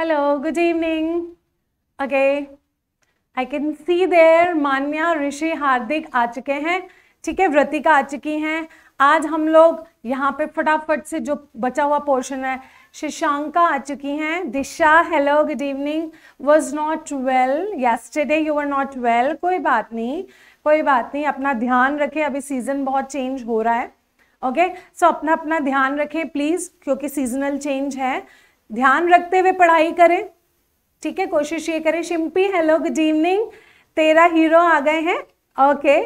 Hello good evening Okay, I can see there Manya Rishi Hardik आ चुके हैं ठीक है व्रतिका आ चुकी हैं आज हम लोग यहाँ पे फटाफट से जो बचा हुआ पोर्शन है शिशांका आ चुकी हैं Disha hello good evening was not well yesterday you are not well कोई बात नहीं कोई बात नहीं अपना ध्यान रखें अभी सीज़न बहुत चेंज हो रहा है ओके okay? सो so, अपना अपना ध्यान रखें प्लीज़ क्योंकि सीजनल चेंज है ध्यान रखते हुए पढ़ाई करें ठीक है कोशिश ये करें शिम्पी हेलो गुड इवनिंग तेरा हीरो आ गए हैं ओके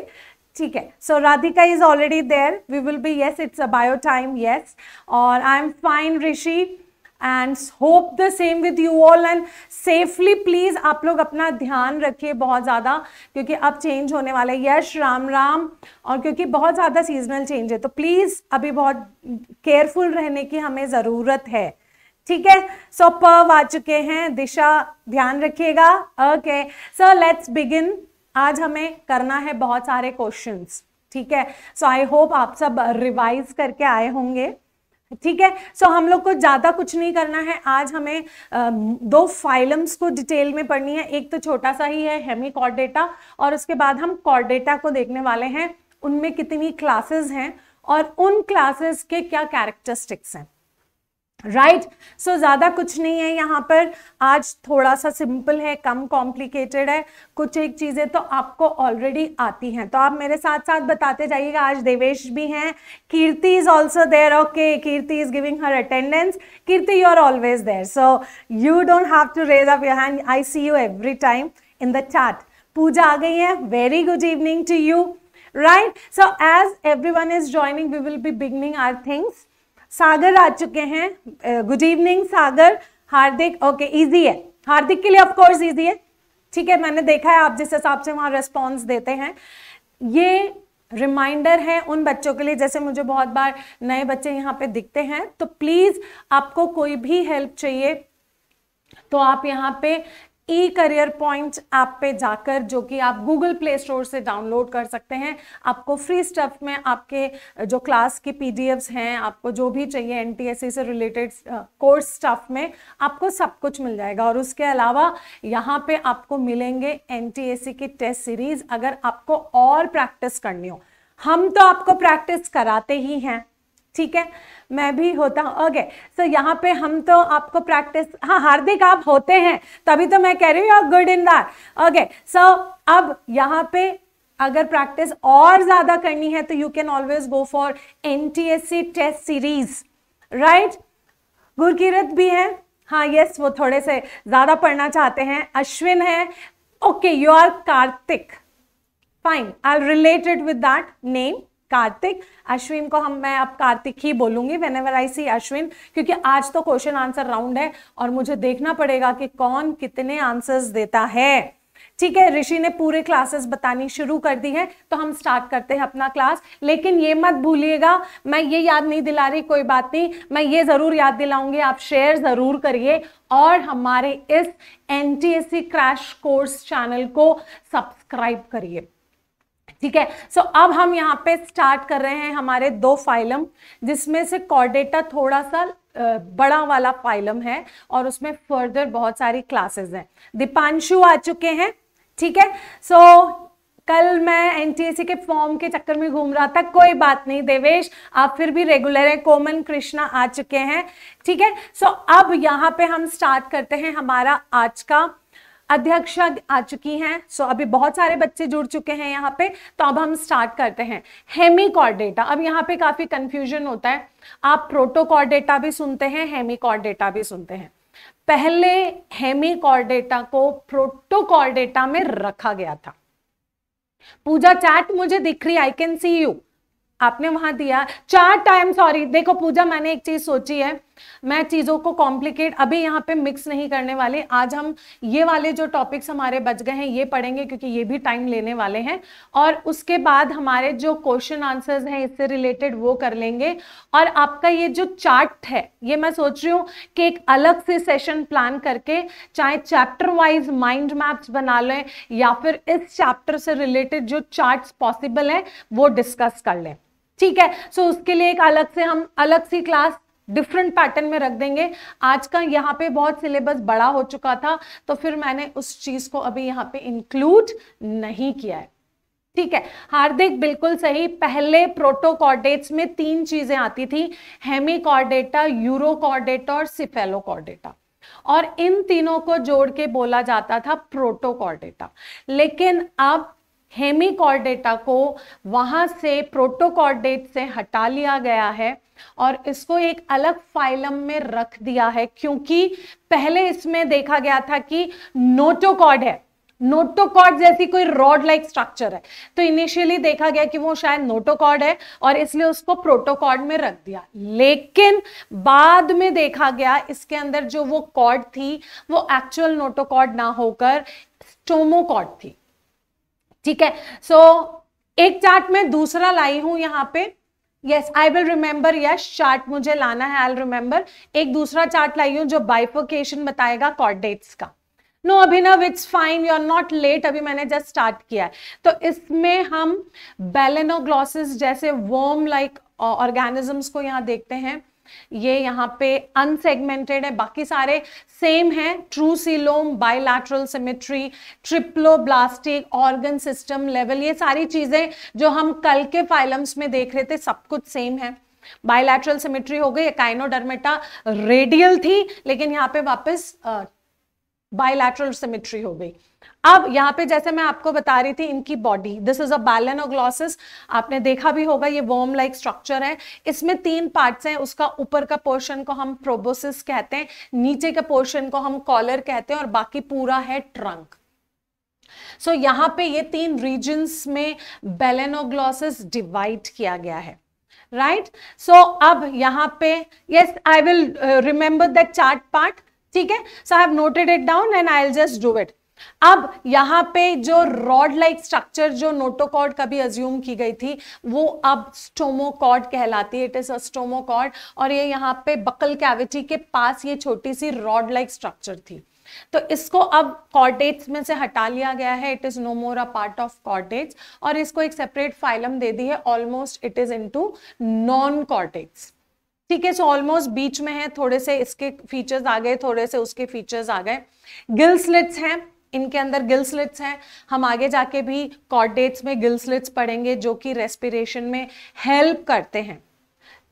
ठीक है so Radhika is already there we will be yes it's a bio time yes और I am fine Rishi and hope the same with you all and safely please आप लोग अपना ध्यान रखिए बहुत ज़्यादा क्योंकि अब चेंज होने वाले यश राम राम और क्योंकि बहुत ज़्यादा सीजनल चेंज है तो प्लीज़ अभी बहुत केयरफुल रहने की हमें ज़रूरत है ठीक है सो प आ चुके हैं दिशा ध्यान रखिएगा ओके सो लेट्स बिगिन आज हमें करना है बहुत सारे क्वेश्चंस ठीक है सो आई होप आप सब रिवाइज करके आए होंगे ठीक है सो so, हम लोग को ज़्यादा कुछ नहीं करना है आज हमें आ, दो फाइलम्स को डिटेल में पढ़नी है एक तो छोटा सा ही है हेमी कॉर्डेटा और उसके बाद हम कॉर्डेटा को देखने वाले हैं उनमें कितनी क्लासेस हैं और उन क्लासेस के क्या कैरेक्टरिस्टिक्स हैं राइट right? सो so, ज़्यादा कुछ नहीं है यहाँ पर आज थोड़ा सा सिंपल है कम कॉम्प्लिकेटेड है कुछ एक चीज़ें तो आपको ऑलरेडी आती हैं तो आप मेरे साथ साथ बताते जाइएगा आज देवेश भी हैं Kirti is also there okay Kirti is giving her attendance Kirti you are always there so you don't have to raise up your hand I see you every time in the chat Pooja आ गई है very good evening to you right so as everyone is joining we will be beginning our things Sagar आ चुके हैं good evening Sagar Hardik okay easy है हार्दिक के लिए of course easy है ठीक है मैंने देखा है आप जिस हिसाब से वहाँ रिस्पॉन्स देते हैं ये रिमाइंडर है उन बच्चों के लिए जैसे मुझे बहुत बार नए बच्चे यहाँ पे दिखते हैं तो प्लीज़ आपको कोई भी हेल्प चाहिए तो आप यहाँ पे ई करियर पॉइंट ऐप पे जाकर जो कि आप गूगल प्ले स्टोर से डाउनलोड कर सकते हैं आपको फ्री स्टफ में आपके जो क्लास की पी हैं आपको जो भी चाहिए एन से रिलेटेड कोर्स स्टफ में आपको सब कुछ मिल जाएगा और उसके अलावा यहाँ पे आपको मिलेंगे एन की टेस्ट सीरीज अगर आपको और प्रैक्टिस करनी हो हम तो आपको प्रैक्टिस कराते ही हैं ठीक है मैं भी होता हूँ ओके सो यहाँ पे हम तो आपको प्रैक्टिस हाँ हार्दिक आप होते हैं तभी तो मैं कह रही हूँ good in that okay so अब यहाँ पे अगर प्रैक्टिस और ज़्यादा करनी है तो you can always go for an test series right Gurkirat भी है हाँ यस वो थोड़े से ज़्यादा पढ़ना चाहते हैं अश्विन है okay you are Kartik fine I related with that name Kartik Ashwin को हम मैं अब कार्तिक ही बोलूंगी whenever I see Ashwin क्योंकि आज तो क्वेश्चन आंसर राउंड है और मुझे देखना पड़ेगा कि कौन कितने आंसर्स देता है ठीक है ऋषि ने पूरे क्लासेस बतानी शुरू कर दी है तो हम स्टार्ट करते हैं अपना क्लास लेकिन ये मत भूलिएगा मैं ये याद नहीं दिला रही कोई बात नहीं मैं ये ज़रूर याद दिलाऊंगी आप शेयर ज़रूर करिए और हमारे इस N T crash course channel को सब्सक्राइब करिए ठीक है सो so, अब हम यहाँ पे स्टार्ट कर रहे हैं हमारे दो फाइलम जिसमें से कॉर्डेटा थोड़ा सा बड़ा वाला फाइलम है और उसमें फर्दर बहुत सारी क्लासेस हैं दीपांशु आ चुके हैं ठीक है सो so, कल मैं एनटीएसी के फॉर्म के चक्कर में घूम रहा था कोई बात नहीं देवेश आप फिर भी रेगुलर हैं कोमन कृष्णा आ चुके हैं ठीक है सो so, अब यहाँ पे हम स्टार्ट करते हैं हमारा आज का अध्यक्ष आ चुकी हैं सो अभी बहुत सारे बच्चे जुड़ चुके हैं यहाँ पे तो अब हम स्टार्ट करते हैं हेमी कॉर्डेटा अब यहाँ पे काफी कंफ्यूजन होता है आप प्रोटोकॉर्डेटा भी सुनते हैं हेमी कॉर्डेटा भी सुनते हैं पहले हेमी कॉर्डेटा को प्रोटोकॉर्डेटा में रखा गया था पूजा चैट मुझे दिख रही आई कैन सी यू आपने वहां दिया चार टाइम सॉरी देखो पूजा मैंने एक चीज सोची है मैं चीज़ों को कॉम्प्लिकेट अभी यहाँ पे मिक्स नहीं करने वाले आज हम ये वाले जो टॉपिक्स हमारे बच गए हैं ये पढ़ेंगे क्योंकि ये भी टाइम लेने वाले हैं और उसके बाद हमारे जो क्वेश्चन आंसर्स हैं इससे रिलेटेड वो कर लेंगे और आपका ये जो चार्ट है ये मैं सोच रही हूँ कि एक अलग से सेशन प्लान करके चाहे चैप्टर वाइज माइंड मैप्स बना लें या फिर इस चैप्टर से रिलेटेड जो चार्ट पॉसिबल हैं वो डिस्कस कर लें ठीक है सो so, उसके लिए एक अलग से हम अलग सी क्लास डिफरेंट पैटर्न में रख देंगे आज का यहाँ पे बहुत सिलेबस बड़ा हो चुका था तो फिर मैंने उस चीज़ को अभी यहाँ पे इंक्लूड नहीं किया है ठीक है हार्दिक बिल्कुल सही पहले प्रोटोकॉर्डेट्स में तीन चीजें आती थी हेमिकॉर्डेटा यूरोकॉर्डेटा और सिफेलोकॉर्डेटा और इन तीनों को जोड़ के बोला जाता था प्रोटोकॉर्डेटा लेकिन अब हेमिकॉर्डेटा को वहां से प्रोटोकॉर्डेट से हटा लिया गया है और इसको एक अलग फाइलम में रख दिया है क्योंकि पहले इसमें देखा गया था कि नोटोकॉड है नोटोकॉड जैसी कोई रॉड लाइक स्ट्रक्चर है तो इनिशियली देखा गया कि वो शायद नोटोकॉड है और इसलिए उसको प्रोटोकॉड में रख दिया लेकिन बाद में देखा गया इसके अंदर जो वो कॉड थी वो एक्चुअल नोटोकॉड ना होकर स्टोमोकॉड थी ठीक है सो so, एक चार्ट में दूसरा लाई हूं यहां पे yes I will remember yes chart मुझे लाना है आई विल रिमेंबर एक दूसरा चार्ट लाई हूँ जो बाइफोकेशन बताएगा कॉर्डेट्स का no Abhinav it's fine you are not late अभी मैंने जस्ट स्टार्ट किया है तो इसमें हम बेलेनोग्लॉसिस जैसे वॉर्म लाइक ऑर्गेनिजम्स को यहाँ देखते हैं ये यहाँ पे अनसेगमेंटेड है बाकी सारे सेम है true coelom bilateral symmetry triploblastic organ system level ये सारी चीज़ें जो हम कल के फाइलम्स में देख रहे थे सब कुछ सेम है बायलैटरल सिमेट्री हो गई एकाइनोडर्मेटा रेडियल थी लेकिन यहाँ पे वापस बायलैटरल सिमेट्री हो गई अब यहाँ पे जैसे मैं आपको बता रही थी इनकी body this is a balanoglossus आपने देखा भी होगा ये वॉर्म लाइक स्ट्रक्चर है इसमें तीन पार्ट्स हैं उसका ऊपर का पोर्शन को हम प्रोबोसिस कहते हैं नीचे के पोर्शन को हम कॉलर कहते हैं और बाकी पूरा है ट्रंक सो so, यहाँ पे ये तीन रीजन में बेलेनोग्लॉसिस डिवाइड किया गया है राइट right? सो so, अब यहाँ पे yes I will remember that chart part ठीक है so I have noted it down and I will just do it अब यहाँ पे जो रॉड लाइक स्ट्रक्चर जो नोटोकॉर्ड कभी अज्यूम की गई थी वो अब स्टोमोकॉर्ड कहलाती है इट इज अ स्टोमोकॉर्ड और ये यहाँ पे बकल कैविटी के पास ये छोटी सी रॉड लाइक स्ट्रक्चर थी तो इसको अब कॉर्डेज में से हटा लिया गया है it is no more a part of chordates और इसको एक सेपरेट फाइलम दे दी है almost it is into non chordates ठीक है सो ऑलमोस्ट बीच में है थोड़े से इसके फीचर्स आ गए थोड़े से उसके फीचर्स आ गए गिल्सलेट्स हैं इनके अंदर गिल्सलिट्स हैं हम आगे जाके भी कॉर्डेट्स में गिल्सलिट्स पढ़ेंगे जो कि रेस्पिरेशन में हेल्प करते हैं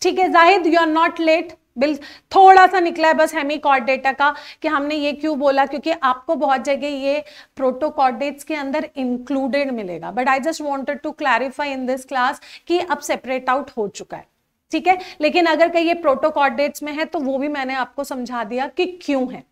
ठीक है Zahid you are not late बिल थोड़ा सा निकला है बस हेमी कॉर्डेटा का कि हमने ये क्यों बोला क्योंकि आपको बहुत जगह ये प्रोटोकॉर्डेट्स के अंदर इंक्लूडेड मिलेगा but I just wanted to clarify in this class कि अब सेपरेट आउट हो चुका है ठीक है लेकिन अगर कहीं ये प्रोटोकॉर्डेट्स में है तो वो भी मैंने आपको समझा दिया कि क्यों है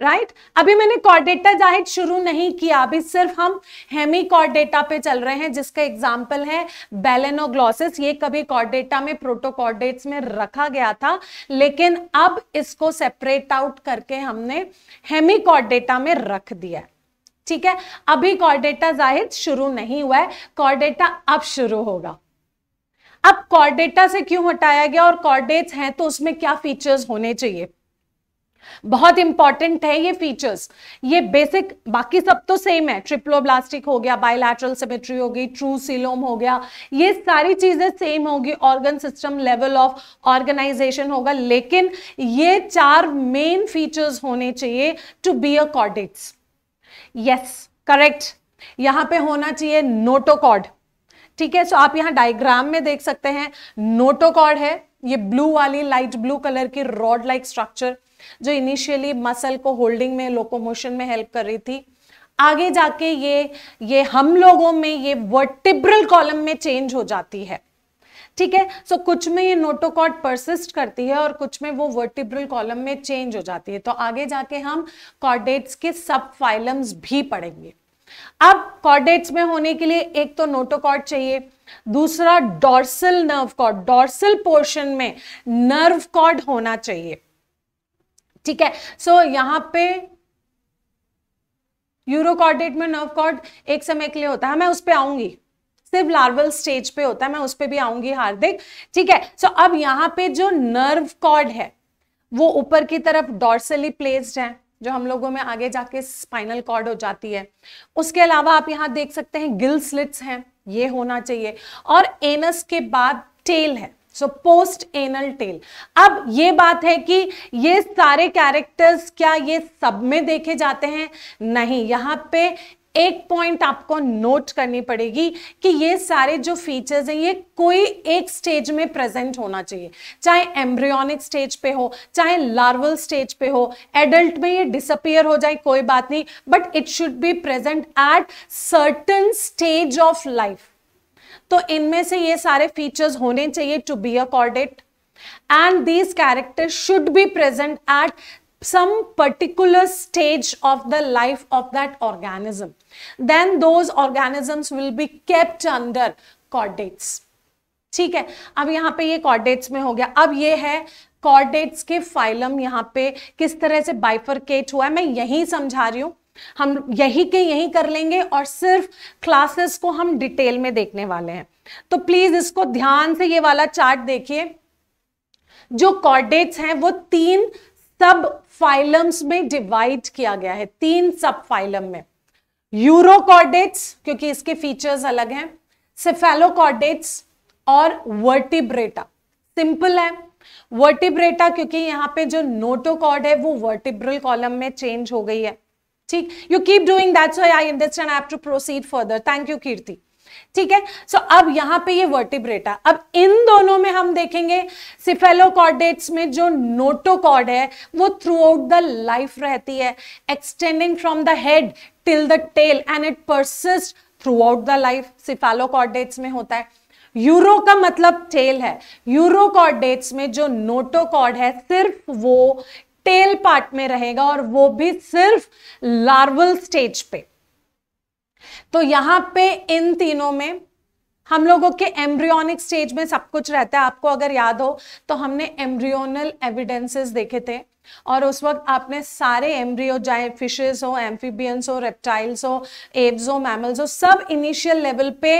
राइट right? अभी मैंने कॉर्डेटा जाहिर शुरू नहीं किया अभी सिर्फ हम हेमी कॉर्डेटा पे चल रहे हैं जिसका एग्जाम्पल है बेलेनोग्लॉसिस ये कभी कॉर्डेटा में प्रोटोकॉर्डेट्स में रखा गया था लेकिन अब इसको सेपरेट आउट करके हमने हेमी कॉर्डेटा में रख दिया ठीक है अभी कॉर्डेटा जाहिर शुरू नहीं हुआ है कॉर्डेटा अब शुरू होगा अब कॉर्डेटा से क्यों हटाया गया और कॉर्डेट्स हैं तो उसमें क्या फीचर्स होने चाहिए बहुत इंपॉर्टेंट है ये फीचर्स ये बेसिक बाकी सब तो सेम है ट्रिप्लोब्लास्टिक हो गया बायोलैटरल सिमेट्री हो गई ट्रू सिलोम हो गया ये सारी चीजें सेम होगी organ system level of organisation होगा लेकिन ये चार मेन फीचर्स होने चाहिए to be a chordates yes correct यहां पे होना चाहिए नोटोकॉर्ड ठीक है सो आप यहां डायग्राम में देख सकते हैं नोटोकॉर्ड है ये ब्लू वाली लाइट ब्लू कलर की रॉड लाइक स्ट्रक्चर जो इनिशियली मसल को होल्डिंग में लोकोमोशन में हेल्प कर रही थी आगे जाके ये ये हम लोगों में ये वर्टिब्रल कॉलम में चेंज हो जाती है ठीक है सो कुछ में ये नोटोकॉट परसिस्ट करती है और कुछ में वो वर्टिब्रल कॉलम में चेंज हो जाती है तो आगे जाके हम कॉर्डेट्स के सब फाइलम्स भी पढ़ेंगे अब कॉर्डेट्स में होने के लिए एक तो नोटोकॉट चाहिए दूसरा dorsal nerve cord dorsal portion में नर्व कॉर्ड होना चाहिए ठीक है सो so, यहाँ पे यूरोकॉर्डेट में नर्व कॉर्ड एक समय के लिए होता है मैं उस पर आऊंगी सिर्फ लार्वल स्टेज पे होता है मैं उस पर भी आऊंगी हार्दिक ठीक है सो so, अब यहाँ पे जो नर्व कॉर्ड है वो ऊपर की तरफ डॉर्सली प्लेस्ड है जो हम लोगों में आगे जाके स्पाइनल कॉर्ड हो जाती है उसके अलावा आप यहां देख सकते हैं गिल स्लिट्स हैं ये होना चाहिए और एनस के बाद टेल है सो पोस्ट एनल टेल अब ये बात है कि ये सारे कैरेक्टर्स क्या ये सब में देखे जाते हैं नहीं यहाँ पे एक पॉइंट आपको नोट करनी पड़ेगी कि ये सारे जो फीचर्स हैं ये कोई एक स्टेज में प्रेजेंट होना चाहिए चाहे एम्ब्रियोनिक स्टेज पे हो चाहे लार्वल स्टेज पे हो एडल्ट में ये डिसअपियर हो जाए कोई बात नहीं but it should be present at certain stage of life तो इनमें से ये सारे फीचर्स होने चाहिए to be accorded and these character should be present at some particular stage of the life of that organism then those organisms will be kept under chordates ठीक है अब यहाँ पे ये कॉर्डेट्स में हो गया अब ये है कॉर्डेट्स के फाइलम यहाँ पे किस तरह से बाइफरकेट हुआ है मैं यही समझा रही हूँ हम यही के यही कर लेंगे और सिर्फ क्लासेस को हम डिटेल में देखने वाले हैं तो प्लीज इसको ध्यान से ये वाला चार्ट देखिए जो कॉर्डेट्स हैं वो तीन सब फाइलम्स में डिवाइड किया गया है तीन सब फाइलम में कॉर्डेट्स क्योंकि इसके फीचर्स अलग हैं कॉर्डेट्स और वर्टिब्रेटा सिंपल है वर्टिब्रेटा क्योंकि यहाँ पे जो नोटोकॉर्ड है वो वर्टिब्रल कॉलम में चेंज हो गई है ठीक you keep doing that's why I understand I have to proceed further thank you Kirti ठीक है सो so, अब यहां पे ये वर्टिब्रेटा अब इन दोनों में हम देखेंगे सिफेलोकॉर्डेट्स में जो नोटोकॉर्ड है वो थ्रू आउट द लाइफ रहती है extending from the head till the tail and it persist throughout the life cephalochordates में होता है यूरो का मतलब टेल है यूरोकॉर्डेट्स में जो नोटोकॉर्ड है सिर्फ वो टेल पार्ट में रहेगा और वो भी सिर्फ लार्वल स्टेज पे तो यहाँ पे इन तीनों में हम लोगों के एम्ब्रियोनिक स्टेज में सब कुछ रहता है आपको अगर याद हो तो हमने एम्ब्रियोनल एविडेंसेस देखे थे और उस वक्त आपने सारे एम्ब्रियो चाहे फिशेस हो एम्फीबियंस हो रेप्टाइल्स हो एब्स हो मैमल्स हो सब इनिशियल लेवल पे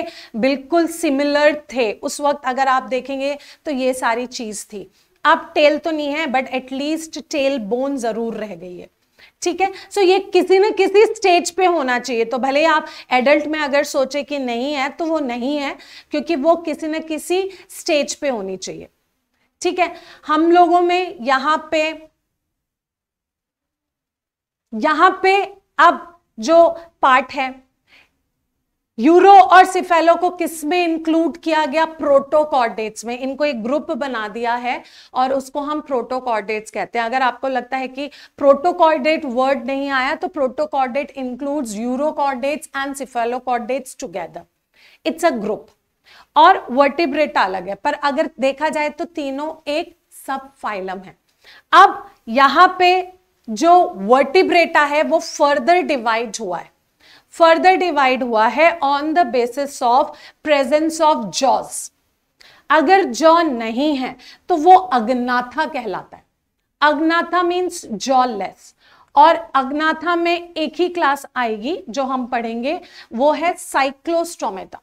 बिल्कुल सिमिलर थे उस वक्त अगर आप देखेंगे तो ये सारी चीज़ थी अब टेल तो नहीं है बट एटलीस्ट टेल बोन जरूर रह गई है ठीक है सो so, ये किसी न किसी स्टेज पे होना चाहिए तो भले आप एडल्ट में अगर सोचे कि नहीं है तो वो नहीं है क्योंकि वो किसी न किसी स्टेज पे होनी चाहिए ठीक है हम लोगों में यहां पे यहां पे अब जो पार्ट है यूरो और सिफेलो को किस में इंक्लूड किया गया प्रोटोकॉर्डेट्स में इनको एक ग्रुप बना दिया है और उसको हम प्रोटोकॉर्डेट्स कहते हैं अगर आपको लगता है कि प्रोटोकॉर्डेट वर्ड नहीं आया तो protochordate includes urochordates and cephalochordates together it's a group और वर्टिब्रेट अलग है पर अगर देखा जाए तो तीनों एक सब फाइलम है अब यहां पे जो वर्टिब्रेटा है वो फर्दर डिवाइड हुआ है फर्दर डिवाइड हुआ है on the basis of presence of jaws अगर जॉ नहीं है तो वो अग्नाथा कहलाता है अग्नाथा मीन्स जॉलेस और अग्नाथा में एक ही क्लास आएगी जो हम पढ़ेंगे वो है साइक्लोस्टोमेटा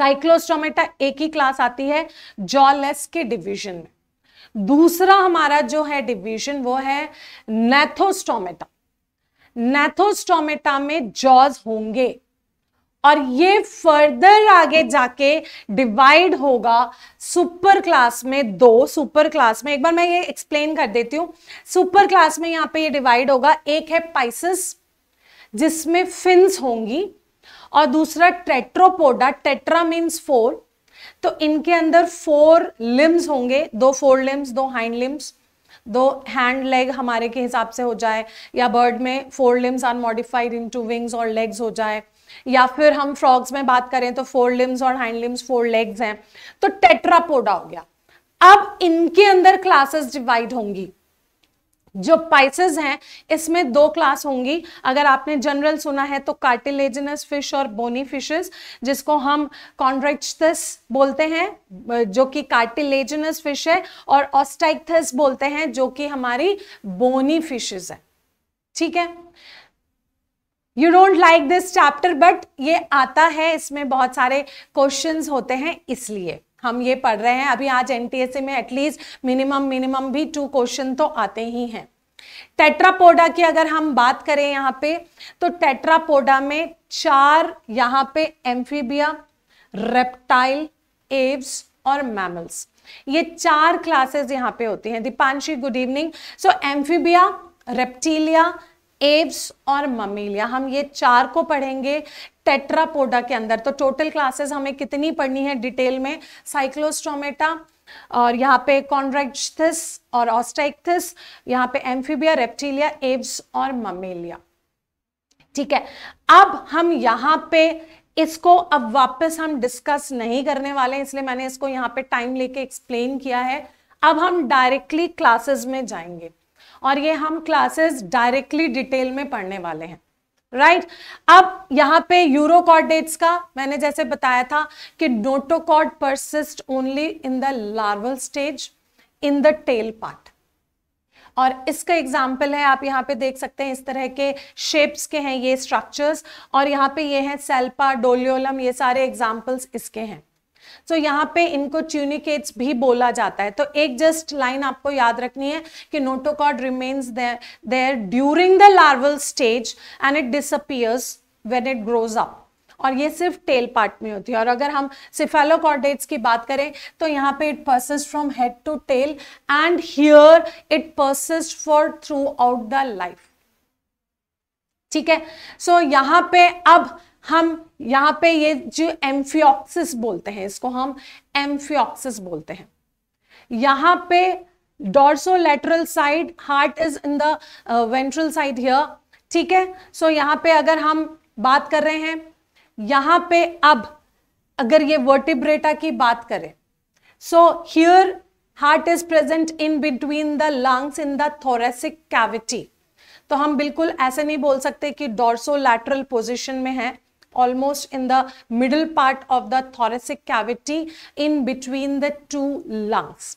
साइक्लोस्टोमेटा एक ही क्लास आती है जॉलेस के डिवीजन में दूसरा हमारा जो है डिवीजन वो है नेथोस्टोमेटा नेथोस्टोमेटा में जॉज होंगे और ये फर्दर आगे जाके डिवाइड होगा सुपर क्लास में दो सुपर क्लास में एक बार मैं ये एक्सप्लेन कर देती हूँ सुपर क्लास में यहाँ पे ये डिवाइड होगा एक है पाइसिस जिसमें फिन्स होंगी और दूसरा ट्रेट्रोपोडा टेट्रा मीन्स फोर तो इनके अंदर फोर लिम्स होंगे दो फोर लिम्स दो हाइंड लिम्स दो हैंड लेग हमारे के हिसाब से हो जाए या बर्ड में four limbs are modified into wings और लेग्स हो जाए या फिर हम फ्रॉग्स में बात करें तो फोर लिम्स और हैंड लिम्स फोर लेग्स हैं तो टेट्रापोडा हो गया अब इनके अंदर क्लासेस डिवाइड होंगी जो पाइसेस हैं इसमें दो क्लास होंगी अगर आपने जनरल सुना है तो कार्टिलेजनस फिश और बोनी फिशेस जिसको हम कॉन्ड्रेक्टस बोलते हैं जो कि कार्टिलेजनस फिश है और ऑस्टाइथस बोलते हैं जो कि हमारी बोनी फिशेस है ठीक है you don't like this chapter but ये आता है इसमें बहुत सारे क्वेश्चन होते हैं इसलिए हम ये पढ़ रहे हैं अभी आज एनटीएससी में एटलीस्ट मिनिमम मिनिमम भी टू क्वेश्चन तो आते ही हैं टेट्रापोडा की अगर हम बात करें यहाँ पे तो टेट्रापोडा में चार यहाँ पे एम्फीबिया रेप्टाइल एव्स और मैमल्स ये चार क्लासेस यहाँ पे होती हैं Deepanshi good evening so amphibia reptilia aves और ममीलिया हम ये चार को पढ़ेंगे टेट्रापोडा के अंदर तो टोटल क्लासेस हमें कितनी पढ़नी है डिटेल में साइक्लोस्टोमेटा और यहाँ पे कॉन्ड्रेक्टिस और ऑस्टेक्थिस यहाँ पे एम्फीबिया रेप्टिलिया एब्स और ममेलिया ठीक है अब हम यहाँ पे इसको अब वापस हम डिस्कस नहीं करने वाले इसलिए मैंने इसको यहाँ पे टाइम लेके एक्सप्लेन किया है अब हम डायरेक्टली क्लासेस में जाएंगे और ये हम क्लासेस डायरेक्टली डिटेल में पढ़ने वाले हैं राइट right? अब यहाँ पे कॉर्डेट्स का मैंने जैसे बताया था कि notochord persist only in the larval stage in the tail part और इसका एग्जाम्पल है आप यहाँ पे देख सकते हैं इस तरह के शेप्स के हैं ये स्ट्रक्चर्स और यहाँ पे ये हैं सेल्पा डोलियोलम ये सारे एग्जाम्पल्स इसके हैं सो तो so, यहाँ पे इनको ट्यूनिकेट्स भी बोला जाता है तो एक जस्ट लाइन आपको याद रखनी है कि notochord remains there during the larval stage and it disappears when it grows up और ये सिर्फ टेल पार्ट में होती है और अगर हम सिफेलोकॉर्डेट्स की बात करें तो यहाँ पे it persist from head to tail and here it persist for throughout the life ठीक है सो so, यहाँ पे अब हम यहाँ पे ये जो एम्फियोक्सिस बोलते हैं इसको हम एम्फियोक्सिस बोलते हैं यहाँ पे dorsolateral side heart is in the ventral side here ठीक है सो so, यहाँ पे अगर हम बात कर रहे हैं यहाँ पे अब अगर ये वर्टिब्रेटा की बात करें so here heart is present in between the lungs in the thoracic cavity तो हम बिल्कुल ऐसे नहीं बोल सकते कि डोर्सो लैटरल पोजिशन में है almost in the middle part of the thoracic cavity in between the two lungs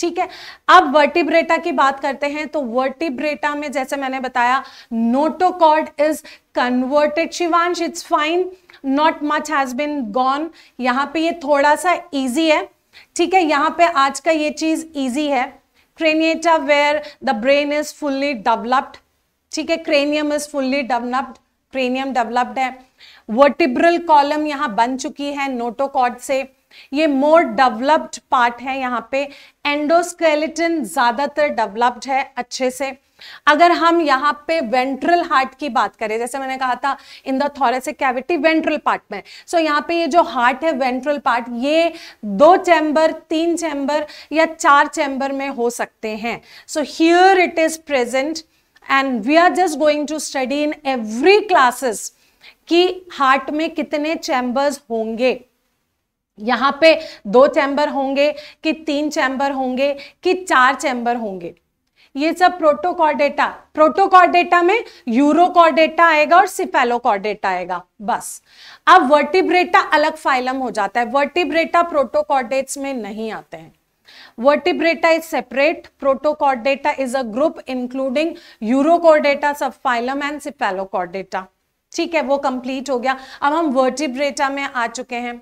ठीक है अब वर्टिब्रेटा की बात करते हैं तो वर्टिब्रेटा में जैसे मैंने बताया notochord is converted Shivansh it's fine not much has been gone यहाँ पे ये थोड़ा सा इजी है ठीक है यहाँ पे आज का ये चीज इजी है craniata where the brain is fully developed ठीक है cranium is fully developed cranium developed है वर्टिब्रल कॉलम यहाँ बन चुकी है नोटोकॉड से ये मोर डेवलप्ड पार्ट है यहाँ पे एंडोस्केलेटन ज्यादातर डेवलप्ड है अच्छे से अगर हम यहाँ पे वेंट्रल हार्ट की बात करें जैसे मैंने कहा था in the thoracic cavity ventral part में सो so, यहाँ पे ये जो हार्ट है वेंट्रल पार्ट ये दो चैम्बर तीन चैम्बर या चार चैम्बर में हो सकते हैं so here it is present and we are just going to study in every classes कि हार्ट में कितने चैम्बर्स होंगे यहाँ पे दो चैम्बर होंगे कि तीन चैम्बर होंगे कि चार चैम्बर होंगे ये सब प्रोटोकॉर्डेटा प्रोटोकॉर्डेटा में यूरोकॉर्डेटा आएगा और सिफेलोकॉर्डेटा आएगा बस अब वर्टिब्रेटा अलग फाइलम हो जाता है वर्टिब्रेटा प्रोटोकॉर्डेट्स में नहीं आते हैं vertebrata is separate protochordata is a group including urochordata phylum and cephalochordata ठीक है वो कंप्लीट हो गया अब हम वर्टिब्रेटा में आ चुके हैं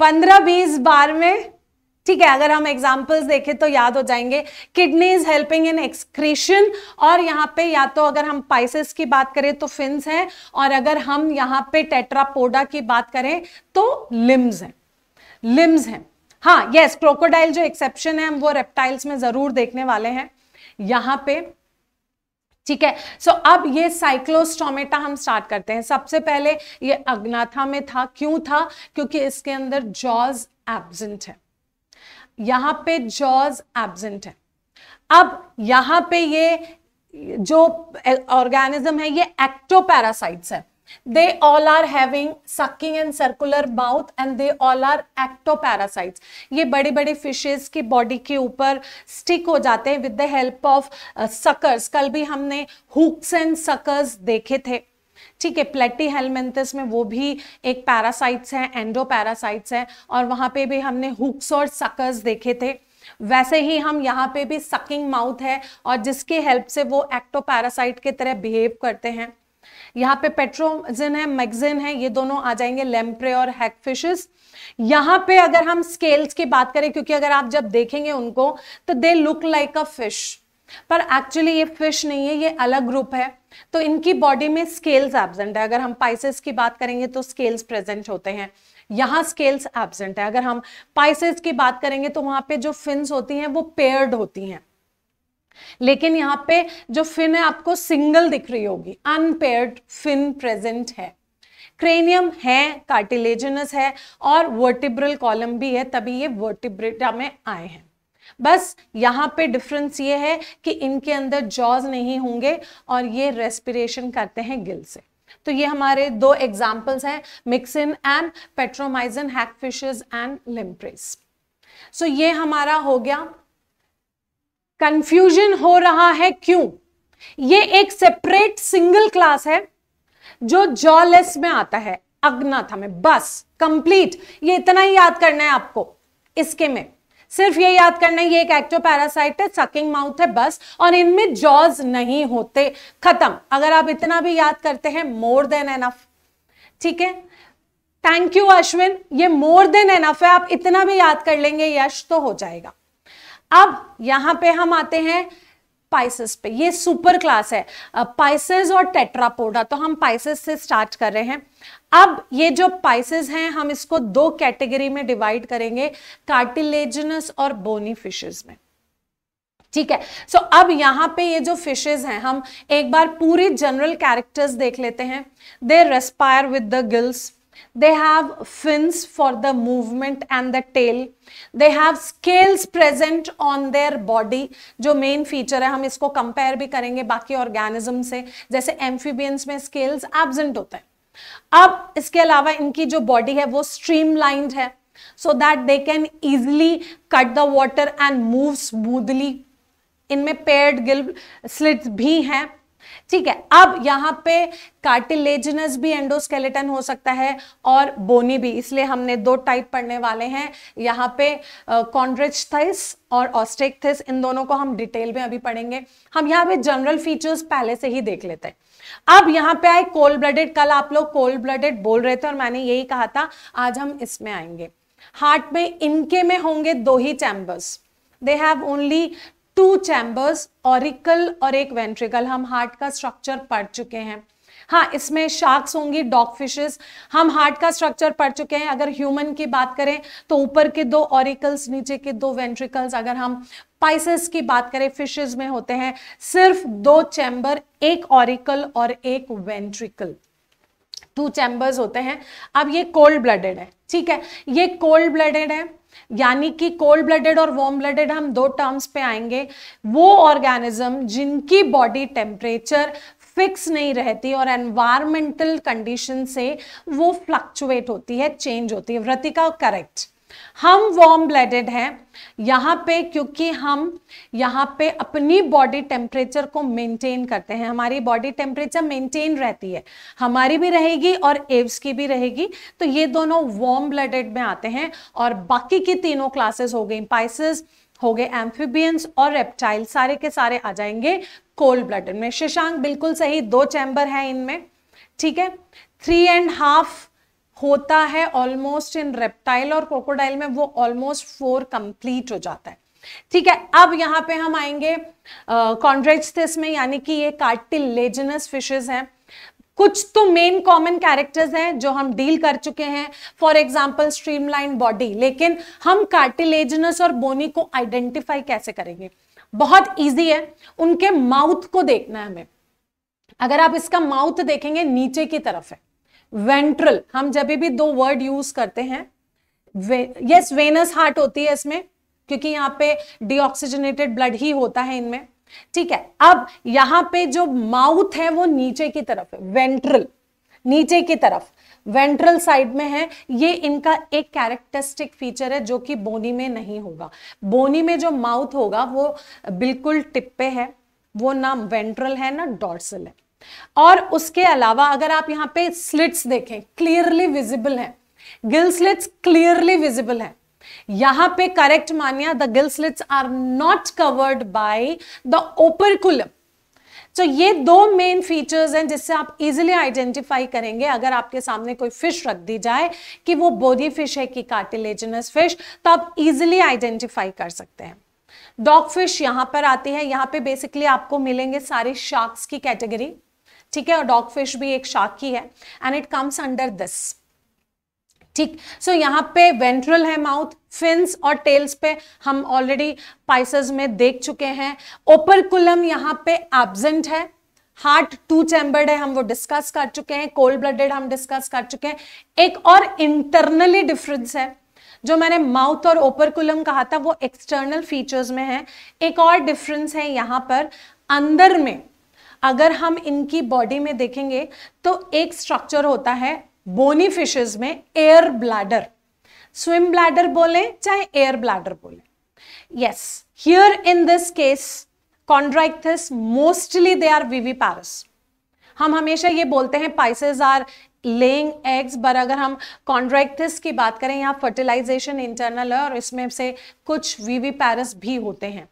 पंद्रह बीस बार में ठीक है अगर हम एग्जाम्पल्स देखें तो याद हो जाएंगे kidney is helping in excretion और यहाँ पे या तो अगर हम पाइसिस की बात करें तो फिन्स हैं और अगर हम यहाँ पे टेट्रापोडा की बात करें तो लिम्स हैं लिम्स हैं हाँ यस क्रोकोडाइल जो एक्सेप्शन है हम वो रेप्टाइल्स में जरूर देखने वाले हैं यहाँ पे ठीक है सो अब ये साइक्लोस्टोमेटा हम स्टार्ट करते हैं सबसे पहले ये अग्नाथा में था क्यों था क्योंकि इसके अंदर जॉज एबजेंट है यहां पे जॉज एबजेंट है अब यहां पे ये जो ऑर्गेनिज्म है ये एक्टोपैरासाइट्स है they all are having sucking and circular mouth and they all are parasite ये बड़े बड़े फिशेज की बॉडी के ऊपर स्टिक हो जाते हैं with the help of suckers कल भी हमने हुक्स एंड सकर्स देखे थे ठीक है प्लेटी हेलमेंथस में वो भी एक पैरासाइट्स हैं एंडो पैरासाइट्स हैं और वहाँ पे भी हमने हुक्स और सकर्स देखे थे वैसे ही हम यहाँ पे भी सकिंग माउथ है और जिसकी हेल्प से वो एक्टो पैरासाइट की तरह बिहेव करते हैं यहाँ पे पेट्रोजिन है मैगजिन है ये दोनों आ जाएंगे लेम्प्रे और हैकफिशेस यहाँ पे अगर हम स्केल्स की बात करें क्योंकि अगर आप जब देखेंगे उनको तो they look like a fish पर एक्चुअली ये फिश नहीं है ये अलग ग्रुप है तो इनकी बॉडी में स्केल्स एबजेंट है अगर हम पाइसेस की बात करेंगे तो स्केल्स प्रेजेंट होते हैं यहाँ स्केल्स एबजेंट है अगर हम पाइसेस की बात करेंगे तो वहां पे जो फिन्स होती हैं वो पेयर्ड होती हैं लेकिन यहाँ पे जो फिन है आपको सिंगल दिख रही होगी अनपेयर्ड फिन प्रेजेंट है क्रेनियम है कार्टिलेजनस है और वर्टिब्रल कॉलम भी है तभी ये वर्टिब्रेटा में आए हैं बस यहाँ पे डिफरेंस ये है कि इनके अंदर जॉज नहीं होंगे और ये रेस्पिरेशन करते हैं गिल से तो ये हमारे दो एग्जाम्पल्स हैं myxine and petromyzon hagfishes and lampreys so ये हमारा हो गया कंफ्यूजन हो रहा है क्यों ये एक सेपरेट सिंगल क्लास है जो जॉलेस में आता है अग्नाथा में बस कंप्लीट ये इतना ही याद करना है आपको इसके में सिर्फ ये याद करना है ये एक एक्टो पैरासाइट है सकिंग माउथ है बस और इनमें जॉज नहीं होते खत्म अगर आप इतना भी याद करते हैं मोर देन एनफ ठीक है थैंक यू अश्विन ये मोर देन एनफ है आप इतना भी याद कर लेंगे यश तो हो जाएगा अब यहां पे हम आते हैं पाइसेस पे ये सुपर क्लास है पाइसेस और टेट्रापोडा तो हम पाइसेस से स्टार्ट कर रहे हैं अब ये जो पाइसेस हैं हम इसको दो कैटेगरी में डिवाइड करेंगे कार्टिलेजनस और बोनी फिशेस में ठीक है सो so, अब यहां पे ये जो फिशेज हैं हम एक बार पूरी जनरल कैरेक्टर्स देख लेते हैं they respire with the gills They have fins for the movement and the tail. They have scales present on their body. jo main feature hai hum isko compare bhi karenge baki organism se jaise amphibians mein scales absent hote hain ab iske alawa inki jo body hai wo streamlined hai so that they can easily cut the water and move smoothly इनमें paired gill slits भी हैं ठीक है अब यहाँ पे cartilaginous भी endoskeleton हो सकता है और बोनी भी इसलिए हमने दो टाइप पढ़ने वाले हैं यहाँ पे कॉन्ड्रिच और ऑस्टेक इन दोनों को हम डिटेल में अभी पढ़ेंगे हम यहाँ पे जनरल फीचर्स पहले से ही देख लेते हैं अब यहाँ पे आए कोल्ड ब्लडेड कल आप लोग कोल्ड ब्लडेड बोल रहे थे और मैंने यही कहा था आज हम इसमें आएंगे हार्ट में इनके में होंगे दो ही chambers they have only two chambers auricle और एक वेंट्रिकल हम हार्ट का स्ट्रक्चर पढ़ चुके हैं हाँ इसमें शार्क्स होंगी डॉग फिशेस हम हार्ट का स्ट्रक्चर पढ़ चुके हैं अगर ह्यूमन की बात करें तो ऊपर के दो ऑरिकल्स नीचे के दो वेंट्रिकल्स अगर हम पाइसेस की बात करें फिशेस में होते हैं सिर्फ दो चैम्बर एक ऑरिकल और एक वेंट्रिकल टू चैम्बर्स होते हैं अब ये कोल्ड ब्लडेड है ठीक है ये कोल्ड ब्लडेड है यानी कि कोल्ड ब्लडेड और वॉर्म ब्लडेड हम दो टर्म्स पे आएंगे वो ऑर्गेनिज्म जिनकी बॉडी टेम्परेचर फिक्स नहीं रहती और एनवायरमेंटल कंडीशन से वो फ्लक्चुएट होती है चेंज होती है व्रतिका करेक्ट हम वार्म ब्लडेड हैं यहाँ पे क्योंकि हम यहाँ पे अपनी बॉडी टेम्परेचर को मेंटेन करते हैं हमारी बॉडी टेम्परेचर मेंटेन रहती है हमारी भी रहेगी और एव्स की भी रहेगी तो ये दोनों वार्म ब्लडेड में आते हैं और बाकी की तीनों क्लासेस हो गई पाइसिस हो गए एम्फीबियंस और रेप्टाइल सारे के सारे आ जाएंगे कोल्ड ब्लडेड में शशांक बिल्कुल सही दो चैम्बर हैं इनमें ठीक है थ्री एंड हाफ होता है ऑलमोस्ट इन रेप्टाइल और क्रोकोडाइल में वो ऑलमोस्ट फोर कंप्लीट हो जाता है ठीक है अब यहां पे हम आएंगे कॉन्ड्रेजिस में यानी कि ये कार्टिलेजनस फिशेस हैं कुछ तो मेन कॉमन कैरेक्टर्स हैं जो हम डील कर चुके हैं फॉर एग्जाम्पल स्ट्रीमलाइन बॉडी लेकिन हम कार्टिलेजनस और बोनी को आइडेंटिफाई कैसे करेंगे बहुत ईजी है उनके माउथ को देखना है हमें अगर आप इसका माउथ देखेंगे नीचे की तरफ है वेंट्रल हम जब भी दो वर्ड यूज करते हैं वे, यस वेनस हार्ट होती है इसमें क्योंकि यहाँ पे डिऑक्सीजनेटेड ब्लड ही होता है इनमें ठीक है अब यहां पे जो माउथ है वो नीचे की तरफ है वेंट्रल नीचे की तरफ वेंट्रल साइड में है ये इनका एक कैरेक्टरिस्टिक फीचर है जो कि बोनी में नहीं होगा बोनी में जो माउथ होगा वो बिल्कुल टिप पे है वो ना वेंट्रल है ना डॉर्सल है और उसके अलावा अगर आप यहां पे स्लिट्स देखें क्लियरली विजिबल है गिल स्लिट्स क्लियरली विजिबल है यहां पे करेक्ट मानिया the gill slits are not covered by the operculum तो ये दो मेन फीचर्स हैं जिससे आप इजीली आइडेंटिफाई करेंगे अगर आपके सामने कोई फिश रख दी जाए कि वो बोडी फिश है कि कार्टिलेजनस फिश तो आप इजीली आइडेंटिफाई कर सकते हैं डॉग फिश यहां पर आती है यहां पे बेसिकली आपको मिलेंगे सारी शार्क्स की कैटेगरी ठीक है और डॉग फिश भी एक शार्क की है and it comes under this ठीक सो so, यहाँ पे वेंट्रल है माउथ फिन्स और टेल्स पे हम ऑलरेडी पाइसेस में देख चुके हैं ओपरकुलम यहाँ पे एबजेंट है हार्ट टू चैम्बर्ड है हम वो डिस्कस कर चुके हैं कोल्ड ब्लडेड हम डिस्कस कर चुके हैं एक और इंटरनली डिफरेंस है जो मैंने माउथ और ओपरकुलम कहा था वो एक्सटर्नल फीचर्स में है एक और डिफरेंस है यहाँ पर अंदर में अगर हम इनकी बॉडी में देखेंगे तो एक स्ट्रक्चर होता है बोनी फिशेज में एयर ब्लैडर स्विम ब्लैडर बोले चाहे एयर ब्लैडर बोले yes here in this case chondrichthyes mostly they are वीवी पैरस हम हमेशा ये बोलते हैं पाइसेज आर लेइंग एग्स पर अगर हम कॉन्ड्रैक्थिस की बात करें यहां फर्टिलाइजेशन इंटरनल है और इसमें से कुछ वीवी पैरस भी होते हैं